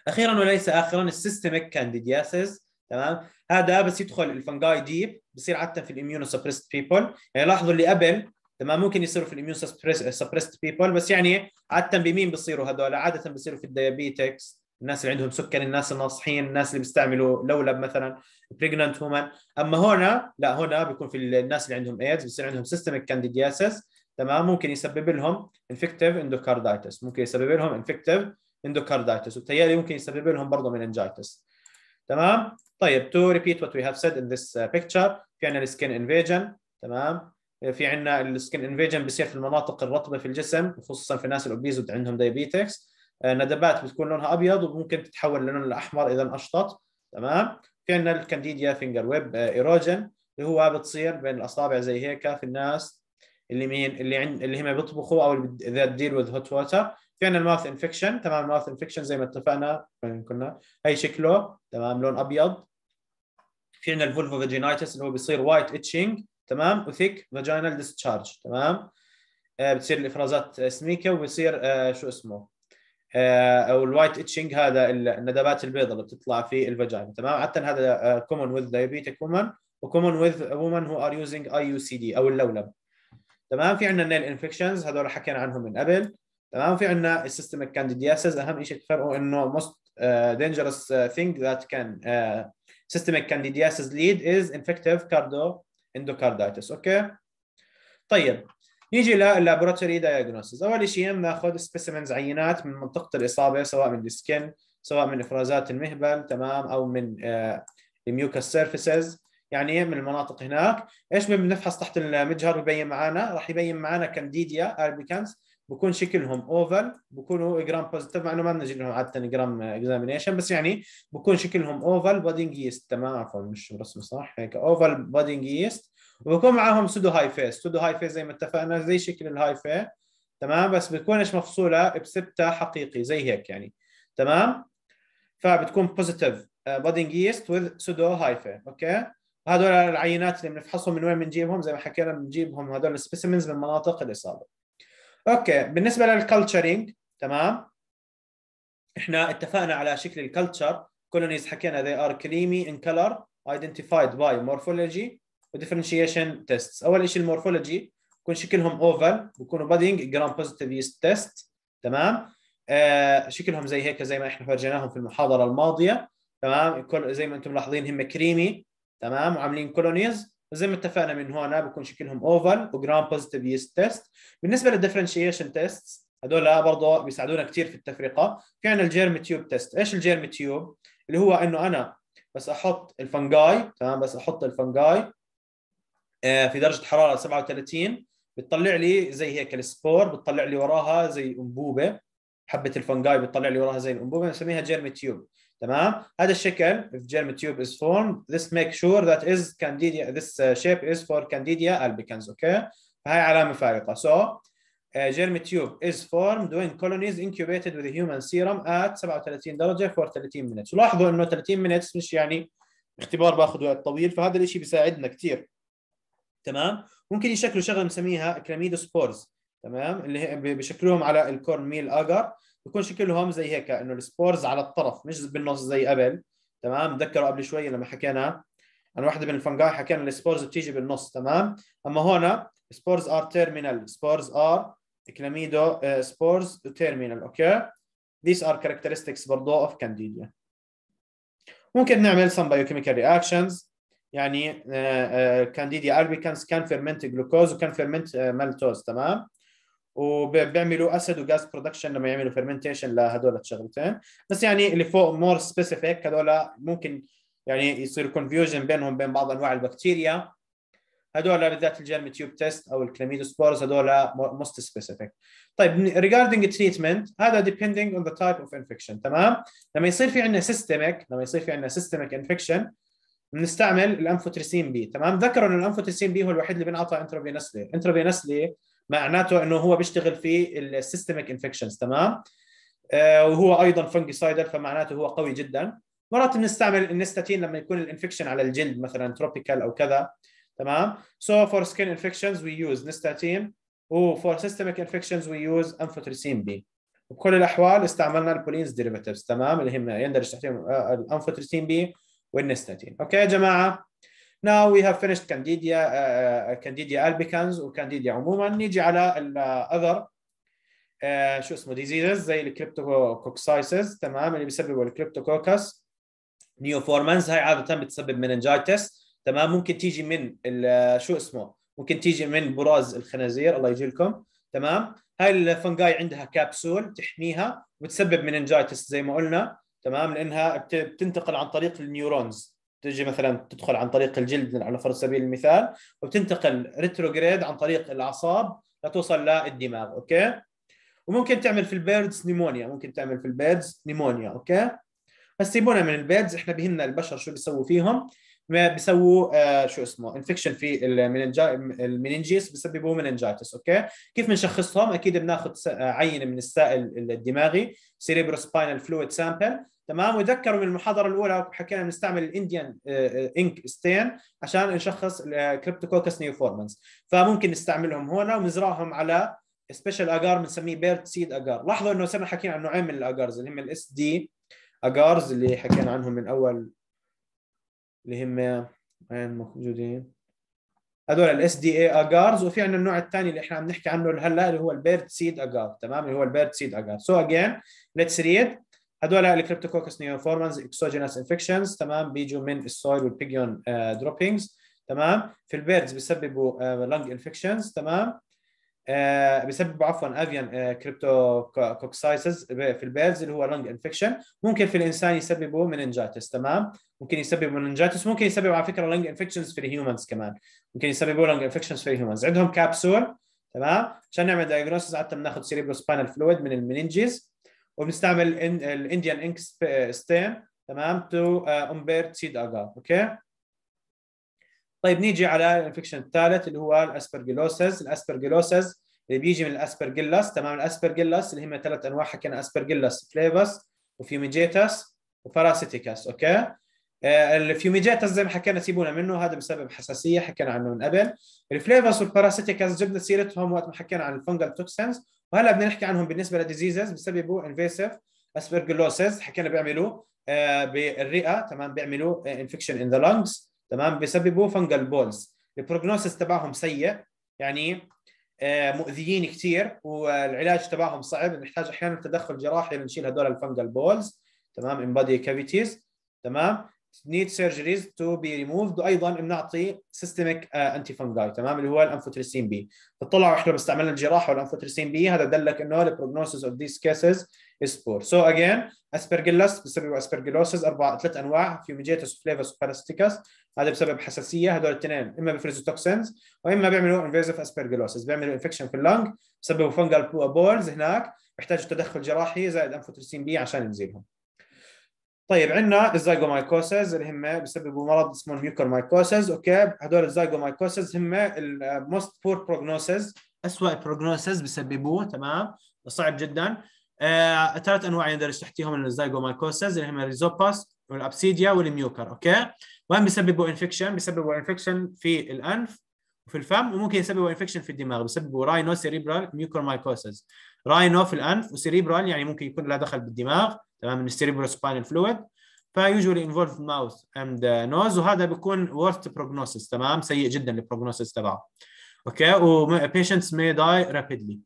اخيرا وليس اخرا السيستميك كانديدياسيس تمام هذا بس يدخل الفنجاي ديب بصير عاده في الاميونو سبريست بيبل يعني لاحظوا اللي قبل تمام ممكن يصيروا في الاميون سبريست بيبول بس يعني عاده بمين بيصيروا هذول عاده بيصيروا في الديابيتكس الناس اللي عندهم سكر الناس الناصحين الناس اللي بيستعملوا لولب مثلا بريجننت هومن اما هنا لا هنا بيكون في الناس اللي عندهم ايدز بيصير عندهم سيستميك كانديدياسيس تمام ممكن يسبب لهم انفكتيف اندوكاردايتس ممكن يسبب لهم انفكتيف اندوكاردايتس وبالتالي ممكن يسبب لهم برضه مننجايتس تمام طيب to repeat what we have said in this uh, picture في عندنا السكين انفيجن تمام في عندنا السكن انفيجن بيصير في المناطق الرطبه في الجسم خصوصا في الناس الاوبيز عندهم دايابيتكس آه، ندبات بتكون لونها ابيض وممكن تتحول للون الاحمر اذا انشطت تمام في عندنا الكانديديا فينجر ويب ايروجن اللي هو بتصير بين الاصابع زي هيك في الناس اللي مين اللي عند اللي هم بيطبخوا او اذا ديل وذ هوت ووتر في عندنا الماوث انفكشن تمام الماوث انفكشن زي ما اتفقنا كنا هي شكله تمام لون ابيض في عندنا الفولفو فيجينايتس اللي هو بيصير وايت اتشنج تمام وثيك فاجينال ديسشارج تمام آه، بتصير الافرازات سميكه وبصير آه، شو اسمه آه، او الوايت اتشنج هذا الندبات البيضاء اللي بتطلع في الفاجينا تمام عاده هذا كومن وذ دايبيتيك وومن وكومن وذ وومن هو ار يوزنج اي يو سي دي او اللولب تمام في عندنا النيل انفكشنز هذول حكينا عنهم من قبل تمام في عندنا السيستمك كانديدياسيس اهم شيء تفرقوا انه موست دينجرس ثينج ذات كان systemic candidiasis ليد از انفكتيف كاردو اندوكاردايتس اوكي طيب نيجي لللابوراتوري دايجنوستس اول شيء بناخذ سبيسيمنز عينات من منطقه الاصابه سواء من السكن سواء من افرازات المهبل تمام او من الميوكس آه، سيرفيسز يعني من المناطق هناك ايش بنفحص تحت المجهر ببين معنا راح يبين معنا كانديديا اربيكانس بكون شكلهم اوفال بكونوا جرام بوزيتيف مع انه ما بنجي لهم عاده جرام اكزامينيشن آه، بس يعني بكون شكلهم اوفال بودينج يست تمام عفوا مش رسم صح هيك اوفال بودينج يست وبكون معاهم سودو هاي فيس سودو هاي فيس زي ما اتفقنا زي شكل الهاي فيس تمام بس بتكونش مفصوله بسبتا حقيقي زي هيك يعني تمام فبتكون بوزيتيف بودينج يست وذ سودو فيس اوكي هذول العينات اللي بنفحصهم من وين بنجيبهم زي ما حكينا بنجيبهم هذول السبيسيمنز من مناطق الاصابه اوكي بالنسبه للكلتشرينج تمام احنا اتفقنا على شكل الكلتشر كولونيز حكينا they are creamy in color identified by morphology وديفرنشيشن tests اول شيء المورفولوجي يكون شكلهم اوفل بكونوا بادينج جرام بوزيتيف يست تيست تمام آه شكلهم زي هيك زي ما احنا فرجيناهم في المحاضره الماضيه تمام زي ما انتم ملاحظين هم كريمي تمام وعاملين كولونيز زي ما اتفقنا من هنا بكون شكلهم اوفال وجرام بوزيتيف يست تيست بالنسبه للديفرنشيشن تيست هذول برضه بيساعدونا كثير في التفرقه في عندنا الجيرم تيوب تيست ايش الجيرم تيوب اللي هو انه انا بس احط الفنجاي تمام بس احط الفنجاي آه، في درجه حراره 37 بتطلع لي زي هيك السبور بتطلع لي وراها زي انبوبه حبه الفنجاي بتطلع لي وراها زي الانبوبه بنسميها جيرم تيوب تمام هذا الشكل if germ tube is formed this make sure that is candida this uh, shape is for candida albicans اوكي فهي علامه فارقه so uh, germ tube is formed when colonies incubated with human serum at 37 درجه for 30 minutes لاحظوا انه 30 minutes مش يعني اختبار باخذ وقت طويل فهذا الشيء بيساعدنا كثير تمام ممكن يشكلوا شغله بنسميها كلاميدو سبورز تمام اللي بشكلوهم على الكورن ميل اجر بيكون شكلهم زي هيك انه السبورز على الطرف مش بالنص زي قبل تمام تذكروا قبل شوي لما حكينا عن وحده من الفنجاي حكينا السبورز بتيجي بالنص تمام اما هون سبورز ار تيرمينال آه، سبورز ار كلاميدو سبورز تيرمينال اوكي ذيس ار كاركترستكس برضو اوف كانديديا ممكن نعمل some كيميكال رياكشنز يعني كانديديا اربيكانس كان فيرمنت جلوكوز وكان فيرمنت مالتوز تمام وبيعملوا اسيد وجاز برودكشن لما يعملوا فيرمنتيشن لهدول الشغلتين بس يعني اللي فوق مور سبيسيفيك هذول ممكن يعني يصير كونفيوجن بينهم بين بعض انواع البكتيريا هذول بالذات الجيرم تيوب تيست او الكلاميدوسبورز هذول موست سبيسيفيك طيب ريجاردنج تريتمنت هذا ديبيندينج اون ذا تايب اوف انفكشن تمام لما يصير في عندنا سيستميك لما يصير في عندنا سيستميك انفكشن بنستعمل الانفوتريسين بي تمام ذكروا ان الانفوتريسين بي هو الوحيد اللي بينعطى انترفينسلي انترفينسلي معناته انه هو بيشتغل في السيستميك انفكشنز تمام آه، وهو ايضا فنجيسايدر فمعناته هو قوي جدا مرات بنستعمل النستاتين لما يكون الانفكشن على الجلد مثلا تروبيكال او كذا تمام سو فور skin انفكشنز وي يوز نستاتين و فور systemic انفكشنز we use بي بكل الاحوال استعملنا البولينز ديريفاتيفز تمام اللي هم يندرج تحتهم آه، الانفوتريسين بي والنستاتين اوكي يا جماعه Now we have finished Candidia, uh, uh Candidia albicans وكانديديا عموما نيجي على other uh, شو اسمه diseases زي الكريبتوكوكسايسز تمام اللي بيسببوا الكريبتوكوكس نيوفورمانز هاي عاده بتسبب مننجايتس تمام ممكن تيجي من uh، شو اسمه ممكن تيجي من براز الخنازير الله يجيلكم تمام هاي الفنجاي عندها كبسول تحميها وتسبب مننجايتس زي ما قلنا تمام لانها بتنتقل عن طريق النيورونز تجي مثلا تدخل عن طريق الجلد على فرض سبيل المثال وبتنتقل ريتروجريد عن طريق الاعصاب لتوصل للدماغ اوكي وممكن تعمل في البيردز نيمونيا ممكن تعمل في البيردز نيمونيا اوكي بس سيبونا من البيردز احنا بهمنا البشر شو بيسووا فيهم بيسووا آه، شو اسمه انفكشن في المننجيس بسببوا مننجيتس اوكي كيف بنشخصهم اكيد بناخذ آه، عينه من السائل الدماغي سباينال فلويد سامبل تمام وتذكروا من المحاضره الاولى حكينا بنستعمل الانديان انك ستين عشان نشخص الكريبتوكوكس نيوفورمنس فممكن نستعملهم هون ونزرعهم على سبيشال اجار بنسميه بيرد سيد اجار لاحظوا انه صرنا حكينا عن نوعين من الاجارز اللي هم الاس دي اجارز اللي حكينا عنهم من اول اللي هم وين موجودين هدول الاس دي اي اجارز وفي عندنا النوع الثاني اللي احنا عم نحكي عنه هلا اللي هو البيرد سيد اجار تمام اللي هو البيرد سيد اجار سو اجين ليتس ريد هذول الكريبتوكوكس نيوفورمانز اكسوجينس انفكشنز تمام بيجوا من السويل والبيجيون دروبينجز تمام في البيردز بيسببوا لنج آه، انفكشنز تمام آه، بسبب عفوا افيان كريبتو كوكسايسز في البيرز اللي هو لونج انفكشن ممكن في الانسان يسببوا مننجاتس تمام ممكن يسببوا مننجاتس ممكن يسببوا على فكره لونج انفكشنز في الهيومنز كمان ممكن يسببوا لونج انفكشنز في الهيومنز عندهم كابسول تمام عشان نعمل دايجنوستس حتى بناخذ سيريبرو سبانال فلويد من المننجيز وبنستعمل الانديان انك ستيم تمام تو امبيرت سيد اجار اوكي طيب نيجي على الانفكشن الثالث اللي هو الاسبرجلوسز الاسبرجلوسز اللي بيجي من الاسبرجيلاس تمام الاسبرجيلاس اللي هم ثلاث انواع حكينا اسبرجيلاس فليفوس وفيوميجيتاس وباراسيتيكاس اوكي آه، الفيوميجيتاس زي ما حكينا سيبونا منه هذا بسبب حساسيه حكينا عنه من قبل الفليفوس والباراسيتيكاس جبنا سيرتهم وقت ما حكينا عن الفنجل توكسنز وهلا بدنا نحكي عنهم بالنسبه للديزيزز بسببوا انفيسيف اسبرجلوسز حكينا بيعملوا آه، بالرئه تمام بيعملوا انفكشن ان ذا لانجز تمام بيسببوا فنجل بولز البروجنوسيس تبعهم سيء يعني آه، مؤذيين كثير والعلاج تبعهم صعب نحتاج احيانا تدخل جراحي لنشيل هدول الفنجل بولز تمام امبادي كافيتيز تمام need surgeries to be removed وايضا بنعطي systemic انتي uh, فانجاي تمام اللي هو الانفوتريسين بي فطلعوا احنا استعملنا الجراحه والانفوتريسين بي هذا دلك انه the prognosis of these cases is poor so again aspergillus بسبب aspergillosis اربع ثلاث انواع fumigatus flavus parasiticus هذا بسبب حساسيه هذول الاثنين اما بيفرزوا توكسنز واما بيعملوا invasive aspergillosis بيعملوا infection في اللنج بسببوا fungal بولز هناك بيحتاجوا تدخل جراحي زائد انفوتريسين بي عشان نزيلهم طيب عندنا الزايجومايكوسز اللي هم بيسببوا مرض اسمه الميوكر مايكوسز اوكي هدول الزايجومايكوسز هم الموست بور بروجنوسز اسوء بروجنوسز بسببوه تمام صعب جدا آه، ثلاث انواع يندرج تحتيهم الزايجومايكوسز اللي هم الريزوباس والابسيديا والميوكر اوكي وين بيسببوا انفكشن بيسببوا انفكشن في الانف وفي الفم وممكن يسببوا انفكشن في الدماغ بسببوا راينو سيريبرال ميوكرمايكوسز راينو في الانف وسيريبرال يعني ممكن يكون لا دخل بالدماغ تمام من السيريبرال سباينال فلويد فيوجوالي انفولف ماوث اند نوز وهذا بيكون ورست بروجنوسيس تمام سيء جدا البروجنوسيس تبعه اوكي وبيشنتس مي داي رابيدلي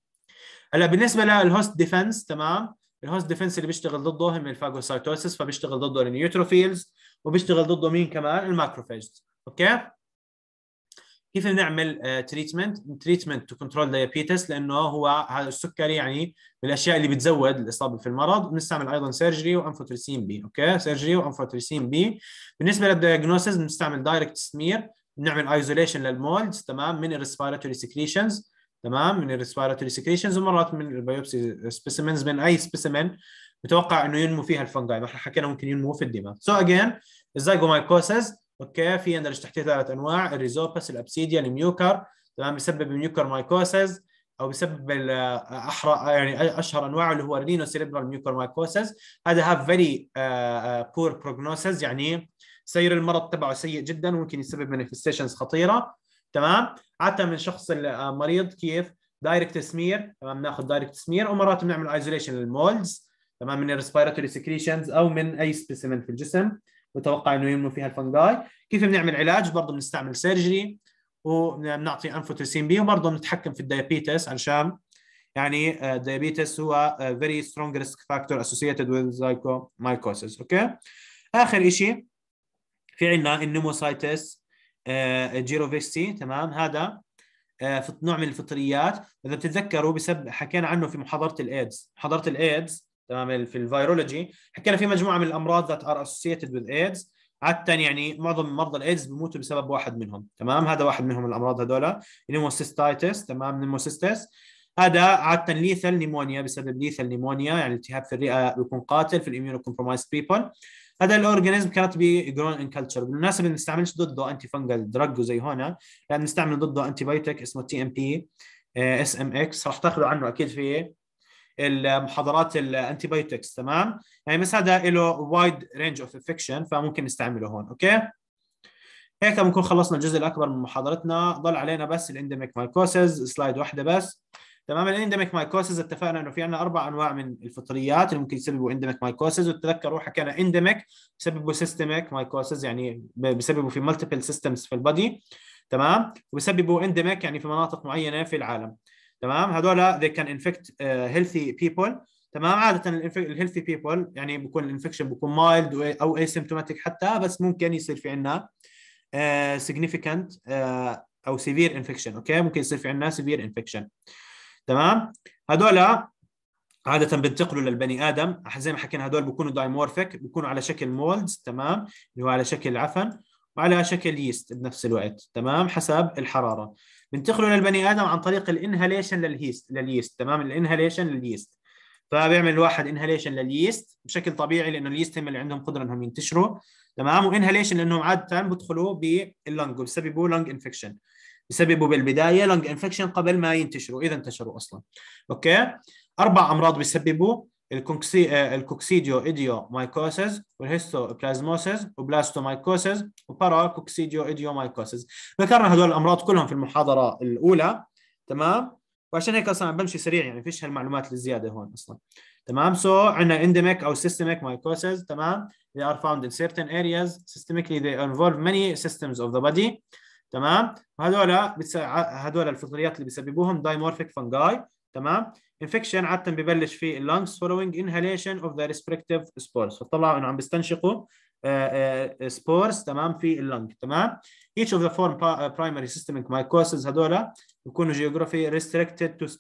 هلا بالنسبه للهوست ديفنس تمام الهوست ديفنس اللي بيشتغل ضده هم الفاجوسايتوسيس فبيشتغل ضده النيوتروفيلز وبيشتغل ضده مين كمان الماكروفاجز اوكي كيف نعمل تريتمنت تريتمنت تو كنترول دايابيتس لانه هو هذا السكري يعني من الاشياء اللي بتزود الاصابه في المرض بنستعمل ايضا سيرجري وانفوتريسين بي اوكي سيرجري وانفوتريسين بي بالنسبه للدايجنوسيس بنستعمل دايركت سمير بنعمل ايزوليشن للمولدز تمام من الريسبيراتوري سكريشنز تمام من الريسبيراتوري سكريشنز ومرات من البيوبسي سبيسيمنز من اي سبيسيمن متوقع انه ينمو فيها الفنجاي ما احنا حكينا ممكن ينمو في الدماغ سو اجين الزايجومايكوسز اوكي في عندنا تحتيه ثلاث انواع الريزوبس الابسيديا الميوكر تمام بسبب الميوكر مايكوسز او بسبب احرى يعني اشهر انواعه اللي هو رينو سيريبرال ميوكر مايكوسز هذا هاف فيري بور بروجنوسز يعني سير المرض تبعه سيء جدا ممكن يسبب مانيفستيشنز خطيره تمام عاده من شخص المريض آه، كيف دايركت سمير تمام ناخذ دايركت سمير ومرات بنعمل ايزوليشن للمولدز تمام من الريسبيراتوري سكريشنز او من اي سبيسيمن في الجسم متوقع انه ينمو فيها الفنجاي كيف بنعمل علاج برضه بنستعمل سيرجري وبنعطي انفوتوسين بي وبرضه بنتحكم في الديابيتس علشان يعني آه، الديابيتس هو فيري سترونج ريسك فاكتور اسوسييتد وذ زايكومايكوسيس اوكي اخر شيء في عندنا النيموسايتس آه، جيروفيسي تمام هذا آه، نوع من الفطريات اذا بتتذكروا بسبب حكينا عنه في محاضره الايدز محاضره الايدز تمام في الفيرولوجي حكينا في مجموعه من الامراض ذات ار اسوسييتد وذ ايدز عاده يعني معظم مرضى الايدز بيموتوا بسبب واحد منهم تمام هذا واحد منهم الامراض هذول نيموسيستايتس تمام نيموسيستس هذا عاده ليثل نيمونيا بسبب ليثل نيمونيا يعني التهاب في الرئه بيكون قاتل في الاميونو كومبرومايز بيبل هذا الاورجانيزم كانت بي جرون ان كلتشر بالمناسبه ما بنستعملش ضده انتي فنجل دراج زي هون لا بنستعمل ضده انتي بايوتيك اسمه تي ام بي اس ام اكس رح تاخذوا عنه اكيد في المحاضرات الانتيبيوتكس تمام يعني بس هذا له وايد رينج اوف افكشن فممكن نستعمله هون اوكي هيك بنكون خلصنا الجزء الاكبر من محاضرتنا ضل علينا بس الاندميك مايكوسز سلايد واحده بس تمام الاندميك مايكوسز اتفقنا انه في عندنا اربع انواع من الفطريات اللي ممكن يسببوا اندميك مايكوسز وتذكروا حكينا اندميك بسببوا سيستميك مايكوسز يعني بسببوا في مالتيبل سيستمز في البادي تمام وبسببوا اندميك يعني في مناطق معينه في العالم تمام هذول they can infect uh, healthy people تمام عاده الهيلثي people يعني بكون الانفكشن بكون مايلد او اسيمتوماتيك حتى بس ممكن يصير في عندنا سيغنيفيكانت uh, uh, او سيفير انفكشن اوكي ممكن يصير في عندنا سيفير انفكشن تمام هذول عادة بنتقلوا للبني ادم زي ما حكينا هذول بكونوا دايمورفيك بكونوا على شكل مولدز تمام اللي هو على شكل عفن وعلى شكل ييست بنفس الوقت تمام حسب الحراره بينتقلوا للبني ادم عن طريق الانهاليشن للهيست لليست تمام الانهاليشن لليست فبيعمل الواحد انهاليشن لليست بشكل طبيعي لانه اليست هم اللي عندهم قدره انهم ينتشروا تمام وانهاليشن لانهم عاده بدخلوا باللنج وبسببوا لنج انفكشن بسببوا بالبدايه لنج انفكشن قبل ما ينتشروا اذا انتشروا اصلا اوكي اربع امراض بيسببوا الكوكسي آه، الكوكسيديو ايديو مايكوسز والهيستوبلازموسز وبارا كوكسيديو ايديو مايكوسز ذكرنا هذول الامراض كلهم في المحاضره الاولى تمام وعشان هيك اصلا بمشي سريع يعني فيش هالمعلومات الزياده هون اصلا تمام سو so, عندنا endemic او سيستميك mycoses تمام they are found in certain areas systemically they involve many systems of the body تمام وهذول بتسع... هذول الفطريات اللي بيسببوهم دايمورفيك فانجاي تمام انفكشن عاده ببلش في اللانجز فولوينج انهاليشن اوف ذا ريسبكتيف سبورز فطلعوا انه عم بيستنشقوا سبورز آه، آه، تمام في اللنج تمام each of the four آه، primary systemic mycosis هذول بكونوا جيوغرافي restricted to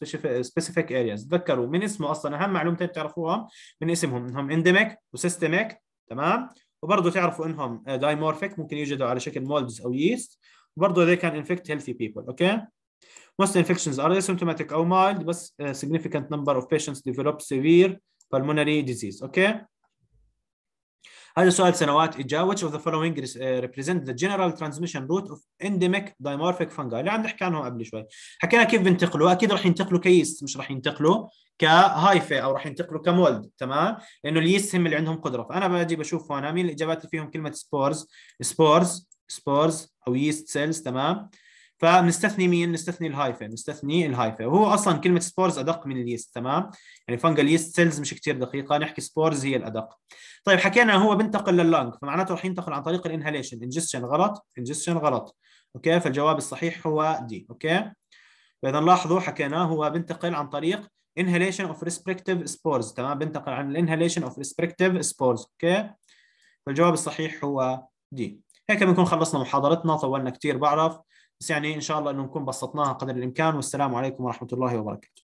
specific areas تذكروا من اسمه اصلا اهم معلومتين بتعرفوهم من اسمهم انهم endemic وسيستميك تمام وبرضه تعرفوا انهم دايمورفيك ممكن يوجدوا على شكل مولدز او ييست وبرضه they can infect healthy people اوكي okay? Most infections are asymptomatic or mild but a uh, significant number of patients develop severe pulmonary disease. Okay. هذا سؤال سنوات إجا which of the following uh, represent the general transmission route of endemic dimorphic fungi اللي عم نحكي عنهم قبل شوي حكينا كيف بينتقلوا أكيد رح ينتقلوا كيست مش رح ينتقلوا كهايفة أو رح ينتقلوا كمولد تمام لأنه اليست هم اللي عندهم قدرة فأنا باجي بشوف هون مين الإجابات اللي فيهم كلمة سبورز سبورز سبورز أو ييست سيلز تمام فبنستثني مين؟ نستثني الهايفا نستثني الهايفا وهو اصلا كلمه سبورز ادق من اليست تمام؟ يعني فنجل يست سيلز مش كثير دقيقه نحكي سبورز هي الادق. طيب حكينا هو بنتقل لللنج فمعناته رح ينتقل عن طريق الانهاليشن انجستشن غلط انجستشن غلط اوكي فالجواب الصحيح هو دي اوكي؟ فاذا لاحظوا حكينا هو بنتقل عن طريق inhalation of respective spores تمام بنتقل عن الانهاليشن of respective spores اوكي؟ فالجواب الصحيح هو دي. هيك بنكون خلصنا محاضرتنا طولنا كثير بعرف بس يعني ان شاء الله انه نكون بسطناها قدر الامكان والسلام عليكم ورحمه الله وبركاته